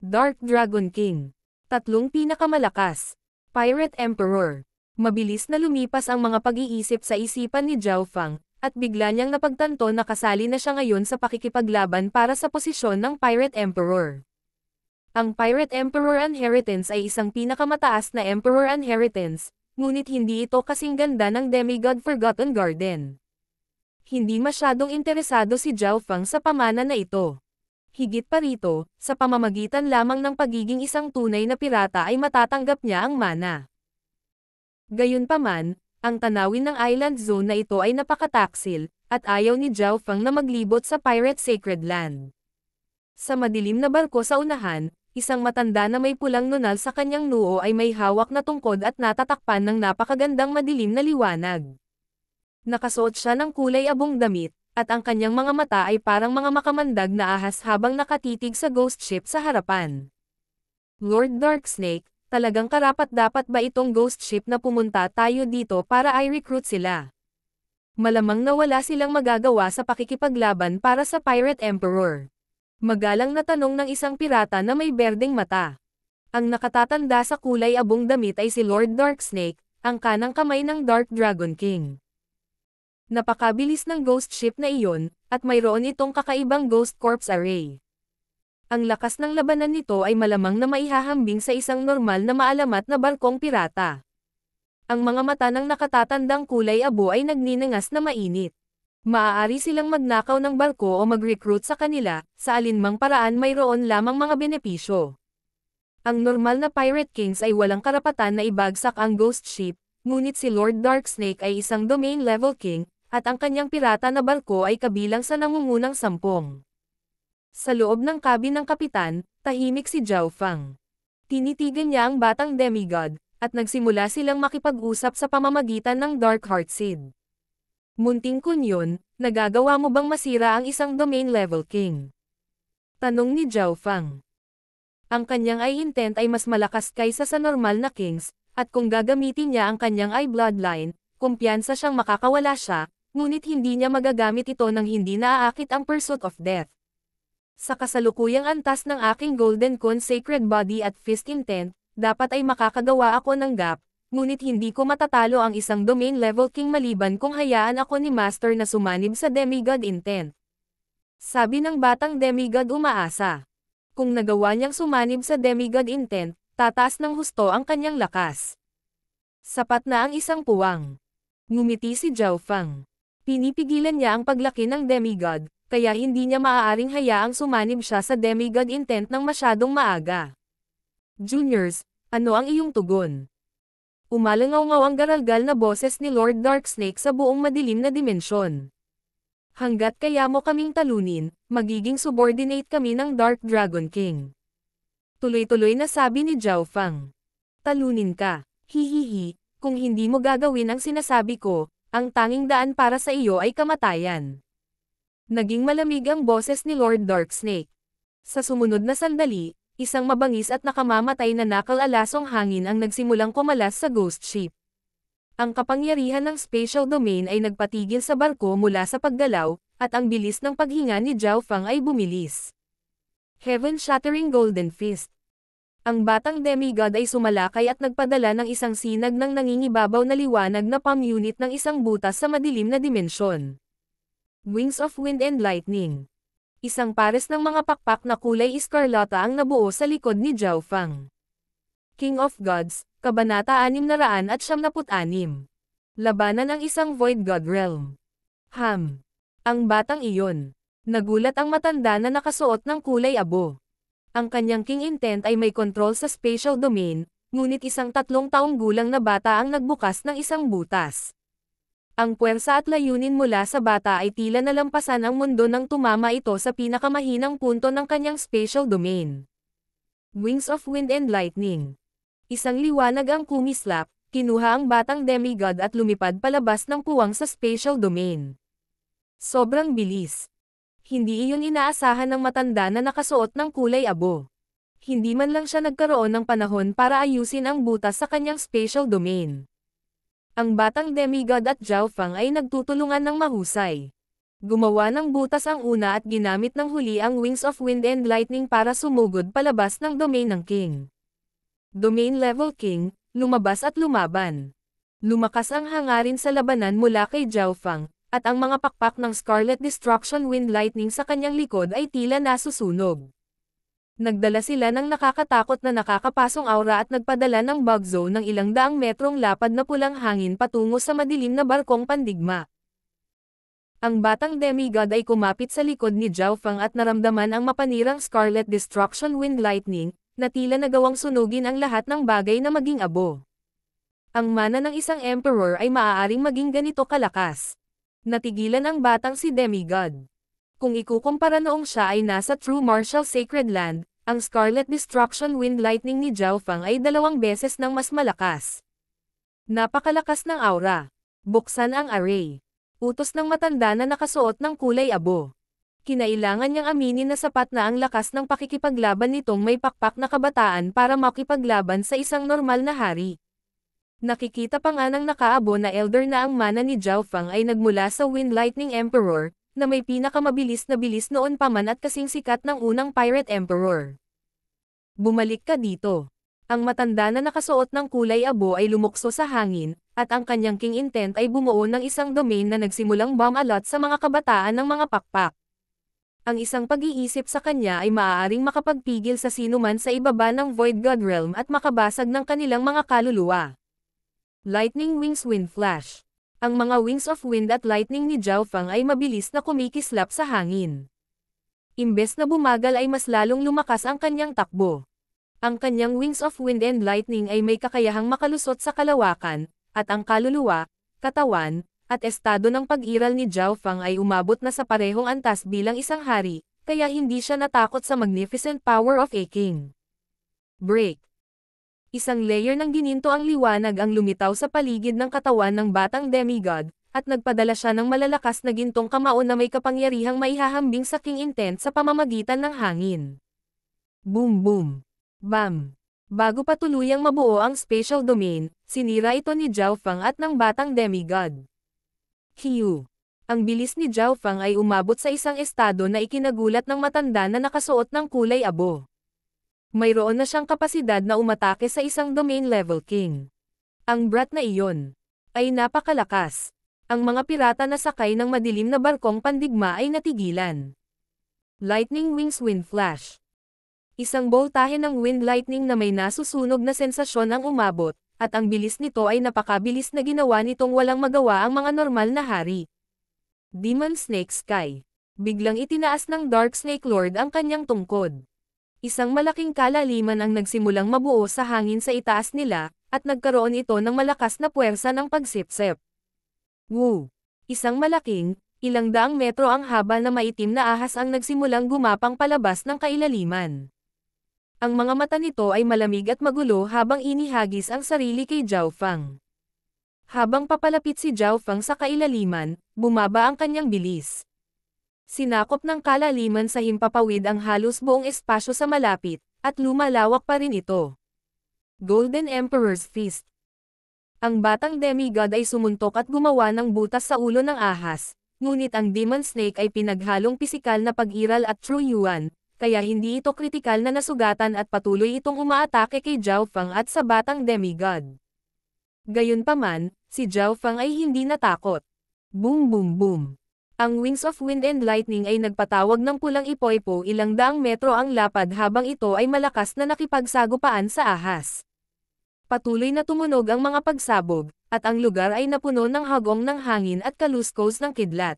Dark Dragon King. Tatlong pinakamalakas. Pirate Emperor. Mabilis na lumipas ang mga pag-iisip sa isipan ni Zhao Fang, at bigla niyang napagtanto na kasali na siya ngayon sa pakikipaglaban para sa posisyon ng Pirate Emperor. Ang Pirate Emperor Inheritance ay isang pinakamataas na Emperor Inheritance, ngunit hindi ito kasing ganda ng Demigod Forgotten Garden. Hindi masyadong interesado si Zhao Fang sa pamana na ito. Higit pa rito, sa pamamagitan lamang ng pagiging isang tunay na pirata ay matatanggap niya ang mana. Gayunpaman, ang tanawin ng island zone na ito ay napakataksil, at ayaw ni Zhao Fang na maglibot sa Pirate Sacred Land. Sa madilim na barko sa unahan, isang matanda na may pulang nunal sa kanyang noo ay may hawak na tungkod at natatakpan ng napakagandang madilim na liwanag. Nakasuot siya ng kulay abong damit, at ang kanyang mga mata ay parang mga makamandag na ahas habang nakatitig sa ghost ship sa harapan. Lord Dark Snake, talagang karapat dapat ba itong ghost ship na pumunta tayo dito para ay recruit sila? Malamang na wala silang magagawa sa pakikipaglaban para sa Pirate Emperor. Magalang na tanong ng isang pirata na may berdeng mata. Ang nakatatanda sa kulay abong damit ay si Lord Darksnake, ang kanang kamay ng Dark Dragon King. Napakabilis ng ghost ship na iyon, at mayroon itong kakaibang ghost corpse array. Ang lakas ng labanan nito ay malamang na maihahambing sa isang normal na maalamat na barkong pirata. Ang mga mata ng nakatatandang kulay abo ay nagniningas na mainit. Maaari silang magnakaw ng barko o mag-recruit sa kanila, sa alinmang paraan mayroon lamang mga benepisyo. Ang normal na Pirate Kings ay walang karapatan na ibagsak ang ghost ship, ngunit si Lord Darksnake ay isang domain-level king, at ang kanyang pirata na barko ay kabilang sa nangungunang sampung. Sa loob ng cabin ng kapitan, tahimik si Zhao Fang. Tinitigan niya ang batang demigod, at nagsimula silang makipag-usap sa pamamagitan ng Dark Heart Seed. Munting kunyon, nagagawa mo bang masira ang isang domain-level king? Tanong ni Zhao Fang. Ang kanyang eye intent ay mas malakas kaysa sa normal na kings, at kung gagamitin niya ang kanyang eye bloodline, kumpiyansa siyang makakawala siya, ngunit hindi niya magagamit ito nang hindi naaakit ang pursuit of death. Sa kasalukuyang antas ng aking Golden Con Sacred Body at Fist Intent, dapat ay makakagawa ako ng gap, ngunit hindi ko matatalo ang isang domain level king maliban kung hayaan ako ni Master na sumanib sa demigod intent. Sabi ng batang demigod umaasa. Kung nagawa niyang sumanib sa demigod intent, tataas ng husto ang kanyang lakas. Sapat na ang isang puwang. Ngumiti si Zhao Fang. Pinipigilan niya ang paglaki ng demigod, kaya hindi niya maaaring hayaang sumanib siya sa demigod intent ng masyadong maaga. Juniors, ano ang iyong tugon? Umalangaw-ngaw ang garalgal na boses ni Lord Darksnake sa buong madilim na dimensyon. Hanggat kaya mo kaming talunin, magiging subordinate kami ng Dark Dragon King. Tuloy-tuloy na sabi ni Zhao Fang. Talunin ka, hihihi, kung hindi mo gagawin ang sinasabi ko, ang tanging daan para sa iyo ay kamatayan. Naging malamig ang boses ni Lord Darksnake. Sa sumunod na sandali, isang mabangis at nakamamatay na nakalalasong hangin ang nagsimulang kumalas sa ghost ship. Ang kapangyarihan ng spatial domain ay nagpatigil sa barko mula sa paggalaw, at ang bilis ng paghinga ni Zhao Fang ay bumilis. Heaven-shattering Golden Fist Ang batang demigod ay sumalakay at nagpadala ng isang sinag ng nangingibabaw na liwanag na pamunit ng isang butas sa madilim na dimensyon. Wings of Wind and Lightning isang pares ng mga pakpak na kulay iskarlata ang nabuo sa likod ni Zhao Fang. King of Gods, Kabanata 676. Labanan ang isang Void God Realm. Ham. Ang batang iyon. Nagulat ang matanda na nakasuot ng kulay abo. Ang kanyang king intent ay may control sa spatial domain, ngunit isang tatlong taong gulang na bata ang nagbukas ng isang butas. Ang puwersa at layunin mula sa bata ay tila nalampasan ang mundo nang tumama ito sa pinakamahinang punto ng kanyang special domain. Wings of Wind and Lightning Isang liwanag ang kumislap, kinuha ang batang demigod at lumipad palabas ng kuwang sa special domain. Sobrang bilis. Hindi iyon inaasahan ng matanda na nakasuot ng kulay abo. Hindi man lang siya nagkaroon ng panahon para ayusin ang butas sa kanyang special domain. Ang batang demigod at Jiaofang ay nagtutulungan ng mahusay. Gumawa ng butas ang una at ginamit ng huli ang Wings of Wind and Lightning para sumugod palabas ng domain ng King. Domain level King, lumabas at lumaban. Lumakas ang hangarin sa labanan mula kay Jiaofang, at ang mga pakpak ng Scarlet Destruction Wind Lightning sa kanyang likod ay tila nasusunog. Nagdala sila ng nakakatakot na nakakapasong aura at nagpadala ng bug zone ng ilang daang metrong lapad na pulang hangin patungo sa madilim na barkong pandigma. Ang batang demigod ay kumapit sa likod ni Zhao Fang at naramdaman ang mapanirang Scarlet Destruction Wind Lightning, na tila nagawang sunugin ang lahat ng bagay na maging abo. Ang mana ng isang emperor ay maaaring maging ganito kalakas. Natigilan ang batang si demigod. Kung ikukumpara noong siya ay nasa True Martial Sacred Land, ang Scarlet Destruction Wind Lightning ni Zhao Fang ay dalawang beses ng mas malakas. Napakalakas ng aura. Buksan ang array. Utos ng matanda na nakasuot ng kulay abo. Kinailangan niyang aminin na sapat na ang lakas ng pakikipaglaban nitong may pakpak na kabataan para makipaglaban sa isang normal na hari. Nakikita pa nga ng nakaabo na elder na ang mana ni Zhao Fang ay nagmula sa Wind Lightning Emperor, na may pinakamabilis na bilis noon pa man at kasing sikat ng unang Pirate Emperor. Bumalik ka dito. Ang matanda na nakasuot ng kulay abo ay lumukso sa hangin, at ang kanyang king intent ay bumuo ng isang domain na nagsimulang bomb alot sa mga kabataan ng mga pakpak. Ang isang pag-iisip sa kanya ay maaaring makapagpigil sa sinuman sa ibaba ng Void God Realm at makabasag ng kanilang mga kaluluwa. Lightning Wings Wind Flash ang mga wings of wind at lightning ni Zhao Fang ay mabilis na kumikislap sa hangin. Imbes na bumagal ay mas lalong lumakas ang kanyang takbo. Ang kanyang wings of wind and lightning ay may kakayahang makalusot sa kalawakan, at ang kaluluwa, katawan, at estado ng pag-iral ni Zhao Fang ay umabot na sa parehong antas bilang isang hari, kaya hindi siya natakot sa magnificent power of a king. Break Isang layer ng gininto ang liwanag ang lumitaw sa paligid ng katawan ng batang demigod, at nagpadala siya ng malalakas na gintong kamao na may kapangyarihang maihahambing sa King Intent sa pamamagitan ng hangin. Boom boom! Bam! Bago pa tuluyang mabuo ang special domain, sinira ito ni Zhao Fang at ng batang demigod. Hiu! Ang bilis ni Zhao Fang ay umabot sa isang estado na ikinagulat ng matanda na nakasuot ng kulay abo. Mayroon na siyang kapasidad na umatake sa isang domain level king. Ang brat na iyon ay napakalakas. Ang mga pirata na sakay ng madilim na barkong pandigma ay natigilan. Lightning Wings Wind Flash Isang boltahe ng wind lightning na may nasusunog na sensasyon ang umabot, at ang bilis nito ay napakabilis na ginawa nitong walang magawa ang mga normal na hari. Demon Snake Sky. Biglang itinaas ng Dark Snake Lord ang kanyang tungkod. Isang malaking kalaliman ang nagsimulang mabuo sa hangin sa itaas nila, at nagkaroon ito ng malakas na puwersa ng pagsipsip. Woo! Isang malaking, ilang daang metro ang haba na maitim na ahas ang nagsimulang gumapang palabas ng kailaliman. Ang mga mata nito ay malamig at magulo habang inihagis ang sarili kay Zhao Fang. Habang papalapit si Zhao Fang sa kailaliman, bumaba ang kanyang bilis. Sinakop ng kalaliman sa himpapawid ang halos buong espasyo sa malapit, at lumalawak pa rin ito. Golden Emperor's Feast Ang batang demigod ay sumuntok at gumawa ng butas sa ulo ng ahas, ngunit ang demon snake ay pinaghalong pisikal na pag-iral at true yuan, kaya hindi ito kritikal na nasugatan at patuloy itong umaatake kay Zhao Fang at sa batang demigod. Gayunpaman, si Zhao Fang ay hindi natakot. Boom boom boom. Ang Wings of Wind and Lightning ay nagpatawag ng pulang ipoypo ilang daang metro ang lapad habang ito ay malakas na nakipagsagupaan sa ahas. Patuloy na tumunog ang mga pagsabog, at ang lugar ay napuno ng hagong ng hangin at kaluskos ng kidlat.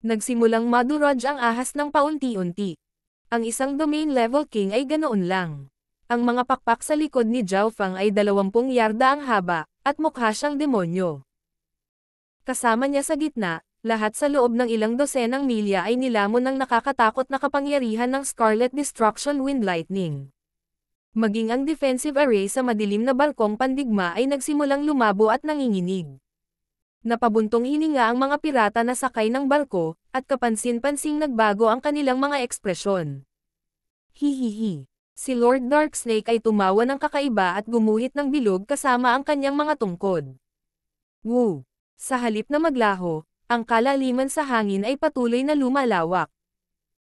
Nagsimulang madurog ang ahas ng paunti-unti. Ang isang domain level king ay ganoon lang. Ang mga pakpak sa likod ni Zhao ay 20 yarda ang haba, at mukha siyang demonyo. Kasama niya sa gitna, lahat sa loob ng ilang dosenang milya ay nilamon ng nakakatakot na kapangyarihan ng Scarlet Destruction Wind Lightning. Maging ang defensive array sa madilim na balkong pandigma ay nagsimulang lumabo at nanginginig. Napabuntong hininga ang mga pirata na sakay ng barko, at kapansin-pansing nagbago ang kanilang mga ekspresyon. Hihihi. Si Lord Darksnake ay tumawa ng kakaiba at gumuhit ng bilog kasama ang kanyang mga tungkod. Woo! Sa halip na maglaho, ang kalaliman sa hangin ay patuloy na lumalawak.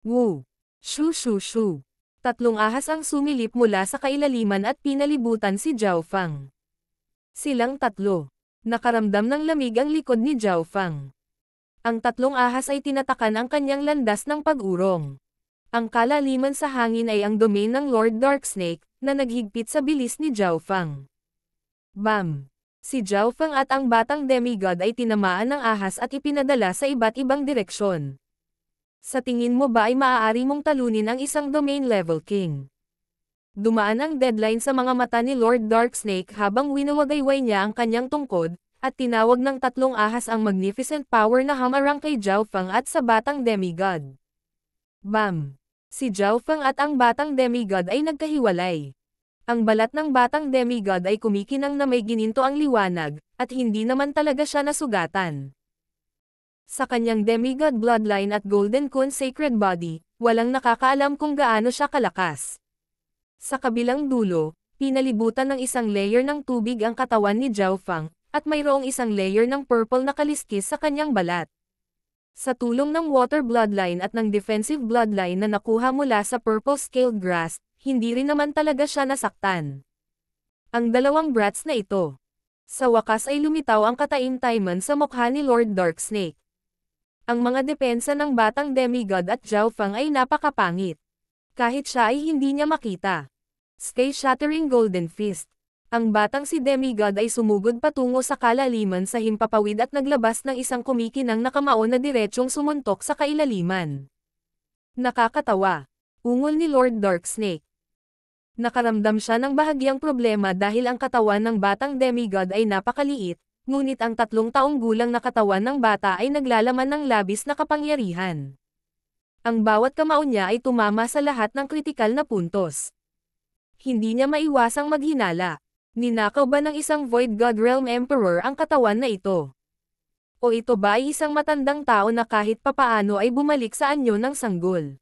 Woo! Shoo shoo shoo! Tatlong ahas ang sumilip mula sa kailaliman at pinalibutan si Zhao Fang. Silang tatlo. Nakaramdam ng lamig ang likod ni Zhao Fang. Ang tatlong ahas ay tinatakan ang kanyang landas ng pag-urong. Ang kalaliman sa hangin ay ang domain ng Lord Darksnake, na naghigpit sa bilis ni Zhao Fang. Bam! Si Zhao Feng at ang batang demigod ay tinamaan ng ahas at ipinadala sa iba't ibang direksyon. Sa tingin mo ba ay maaari mong talunin ang isang domain level king? Dumaan ang deadline sa mga mata ni Lord Darksnake habang winawagayway niya ang kanyang tungkod, at tinawag ng tatlong ahas ang magnificent power na hamarang kay Zhao Feng at sa batang demigod. Bam! Si Zhao Feng at ang batang demigod ay nagkahiwalay. Ang balat ng batang demigod ay kumikinang na may gininto ang liwanag, at hindi naman talaga siya nasugatan. Sa kanyang demigod bloodline at golden cone sacred body, walang nakakaalam kung gaano siya kalakas. Sa kabilang dulo, pinalibutan ng isang layer ng tubig ang katawan ni Zhao Fang, at mayroong isang layer ng purple na kaliskis sa kanyang balat. Sa tulong ng water bloodline at ng defensive bloodline na nakuha mula sa purple scaled grass, hindi rin naman talaga siya nasaktan. Ang dalawang brats na ito. Sa wakas ay lumitaw ang kataimtayman sa mukha ni Lord Darksnake. Ang mga depensa ng batang demigod at Jiaofang ay napakapangit. Kahit siya ay hindi niya makita. Sky Shattering Golden Fist. Ang batang si demigod ay sumugod patungo sa kalaliman sa himpapawid at naglabas ng isang kumikinang nakamao na diretsyong sumuntok sa kailaliman. Nakakatawa. Ungol ni Lord Darksnake. Nakaramdam siya ng bahagyang problema dahil ang katawan ng batang demigod ay napakaliit, ngunit ang tatlong taong gulang na katawan ng bata ay naglalaman ng labis na kapangyarihan. Ang bawat kamao niya ay tumama sa lahat ng kritikal na puntos. Hindi niya maiwasang maghinala. Ninakaw ba ng isang Void God Realm Emperor ang katawan na ito? O ito ba ay isang matandang tao na kahit papaano ay bumalik sa anyo ng sanggol?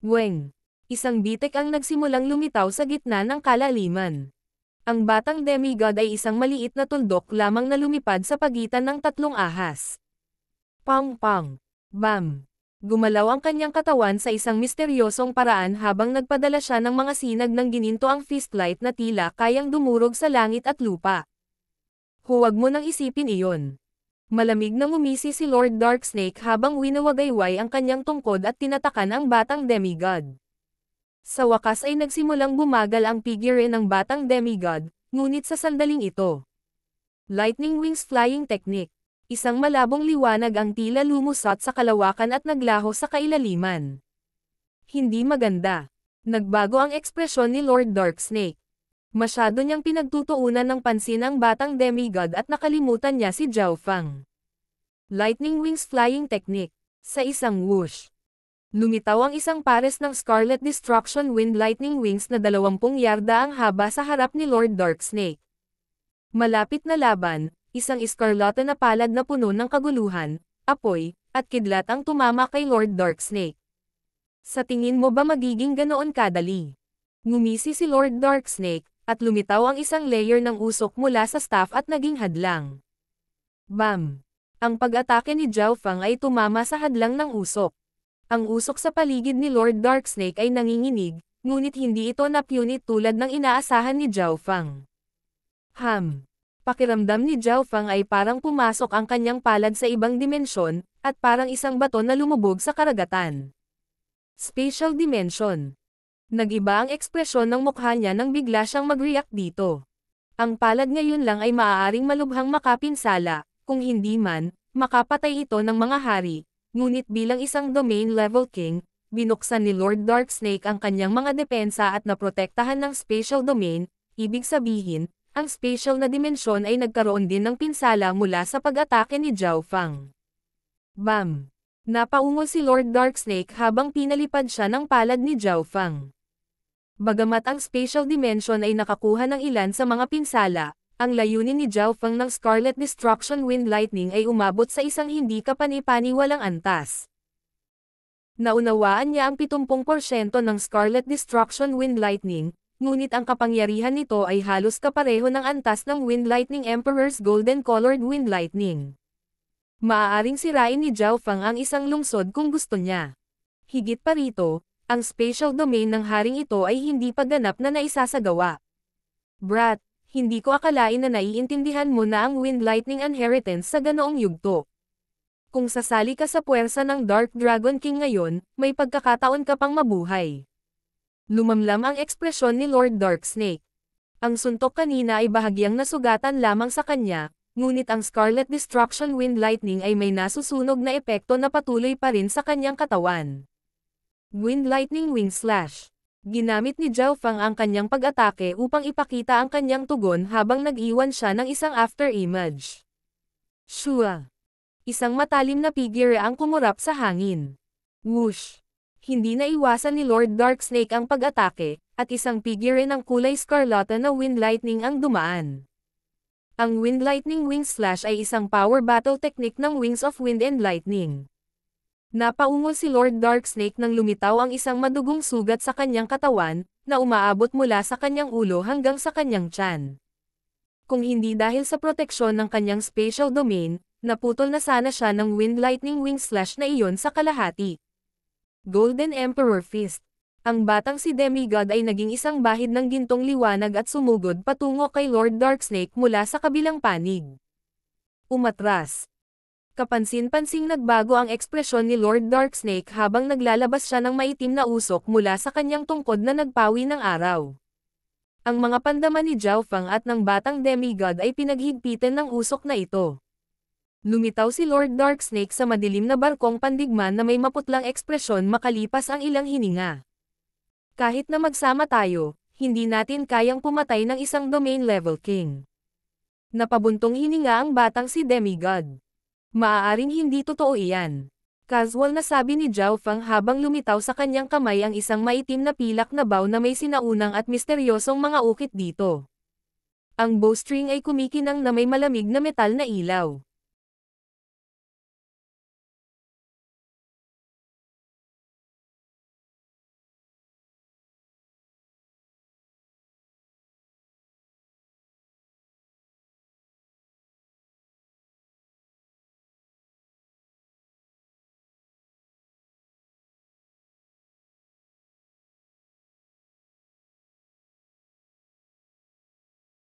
Weng isang bitek ang nagsimulang lumitaw sa gitna ng kalaliman. Ang batang demigod ay isang maliit na tuldok lamang na lumipad sa pagitan ng tatlong ahas. Pang-pang, bam, gumalaw ang kanyang katawan sa isang misteryosong paraan habang nagpadala siya ng mga sinag ng gininto ang fistlight na tila kayang dumurog sa langit at lupa. Huwag mo nang isipin iyon. Malamig na umisi si Lord Darksnake habang winawagayway ang kanyang tungkod at tinatakan ang batang demigod. Sa wakas ay nagsimulang bumagal ang figure ng batang demigod, ngunit sa sandaling ito. Lightning Wings Flying Technique Isang malabong liwanag ang tila lumusot sa kalawakan at naglaho sa kailaliman. Hindi maganda. Nagbago ang ekspresyon ni Lord Dark Snake. Masyado niyang pinagtutuunan ng pansin ang batang demigod at nakalimutan niya si Zhao Fang. Lightning Wings Flying Technique Sa isang whoosh, Lumitaw ang isang pares ng Scarlet Destruction Wind Lightning Wings na 20 yarda ang haba sa harap ni Lord Darksnake. Malapit na laban, isang iskarlata na palad na puno ng kaguluhan, apoy, at kidlat ang tumama kay Lord Darksnake. Sa tingin mo ba magiging ganoon kadali? Ngumisi si Lord Darksnake, at lumitaw ang isang layer ng usok mula sa staff at naging hadlang. Bam! Ang pag-atake ni Zhao Fang ay tumama sa hadlang ng usok. Ang usok sa paligid ni Lord Darksnake ay nanginginig, ngunit hindi ito nap-unit tulad ng inaasahan ni Zhao Fang. Ham! Pakiramdam ni Zhao Fang ay parang pumasok ang kanyang palad sa ibang dimensyon, at parang isang bato na lumubog sa karagatan. Spatial Dimension Nagiba ang ekspresyon ng mukha niya nang bigla siyang mag-react dito. Ang palad ngayon lang ay maaaring malubhang makapinsala, kung hindi man, makapatay ito ng mga hari, ngunit bilang isang domain-level king, binuksan ni Lord Darksnake ang kanyang mga depensa at naprotektahan ng spatial domain, ibig sabihin, ang spatial na dimensyon ay nagkaroon din ng pinsala mula sa pag-atake ni Zhao Fang. Bam! Napaungol si Lord Darksnake habang pinalipad siya ng palad ni Zhao Fang. Bagamat ang spatial dimension ay nakakuha ng ilan sa mga pinsala, ang layunin ni Zhao Feng ng Scarlet Destruction Wind Lightning ay umabot sa isang hindi kapanipaniwalang antas. Naunawaan niya ang 70% ng Scarlet Destruction Wind Lightning, ngunit ang kapangyarihan nito ay halos kapareho ng antas ng Wind Lightning Emperor's Golden Colored Wind Lightning. Maaaring sirain ni Zhao Feng ang isang lungsod kung gusto niya. Higit pa rito, ang spatial domain ng haring ito ay hindi pa ganap na naisasagawa. Brat, hindi ko akalain na naiintindihan mo na ang Wind Lightning Inheritance sa ganoong yugto. Kung sasali ka sa puwersa ng Dark Dragon King ngayon, may pagkakataon ka pang mabuhay. Lumamlam ang ekspresyon ni Lord Darksnake. Ang suntok kanina ay bahagyang nasugatan lamang sa kanya, ngunit ang Scarlet Destruction Wind Lightning ay may nasusunog na epekto na patuloy pa rin sa kanyang katawan. Wind Lightning Wing Slash Ginamit ni Zhao Fang ang kanyang pag-atake upang ipakita ang kanyang tugon habang nag-iwan siya ng isang after-image. Shua! Isang matalim na figure ang kumurap sa hangin. Whoosh! Hindi naiwasan ni Lord Darksnake ang pag-atake, at isang figure ng kulay scarlata na wind lightning ang dumaan. Ang Wind Lightning Wing Slash ay isang power battle technique ng Wings of Wind and Lightning. Napaungol si Lord Darksnake nang lumitaw ang isang madugong sugat sa kanyang katawan, na umaabot mula sa kanyang ulo hanggang sa kanyang tiyan. Kung hindi dahil sa proteksyon ng kanyang spatial domain, naputol na sana siya ng Wind Lightning Wing Slash na iyon sa kalahati. Golden Emperor Fist Ang batang si Demigod ay naging isang bahid ng gintong liwanag at sumugod patungo kay Lord Darksnake mula sa kabilang panig. Umatras Kapansin-pansing nagbago ang ekspresyon ni Lord Darksnake habang naglalabas siya ng maitim na usok mula sa kanyang tungkod na nagpawi ng araw. Ang mga pandama ni Zhao Fang at ng batang demigod ay pinaghigpitan ng usok na ito. Lumitaw si Lord Darksnake sa madilim na barkong pandigman na may maputlang ekspresyon makalipas ang ilang hininga. Kahit na magsama tayo, hindi natin kayang pumatay ng isang domain level king. Napabuntong hininga ang batang si Demigod. Maaaring hindi totoo iyan. Casual na sabi ni Zhao Fang habang lumitaw sa kanyang kamay ang isang maitim na pilak na bow na may sinaunang at misteryosong mga ukit dito. Ang bowstring ay kumikinang na may malamig na metal na ilaw.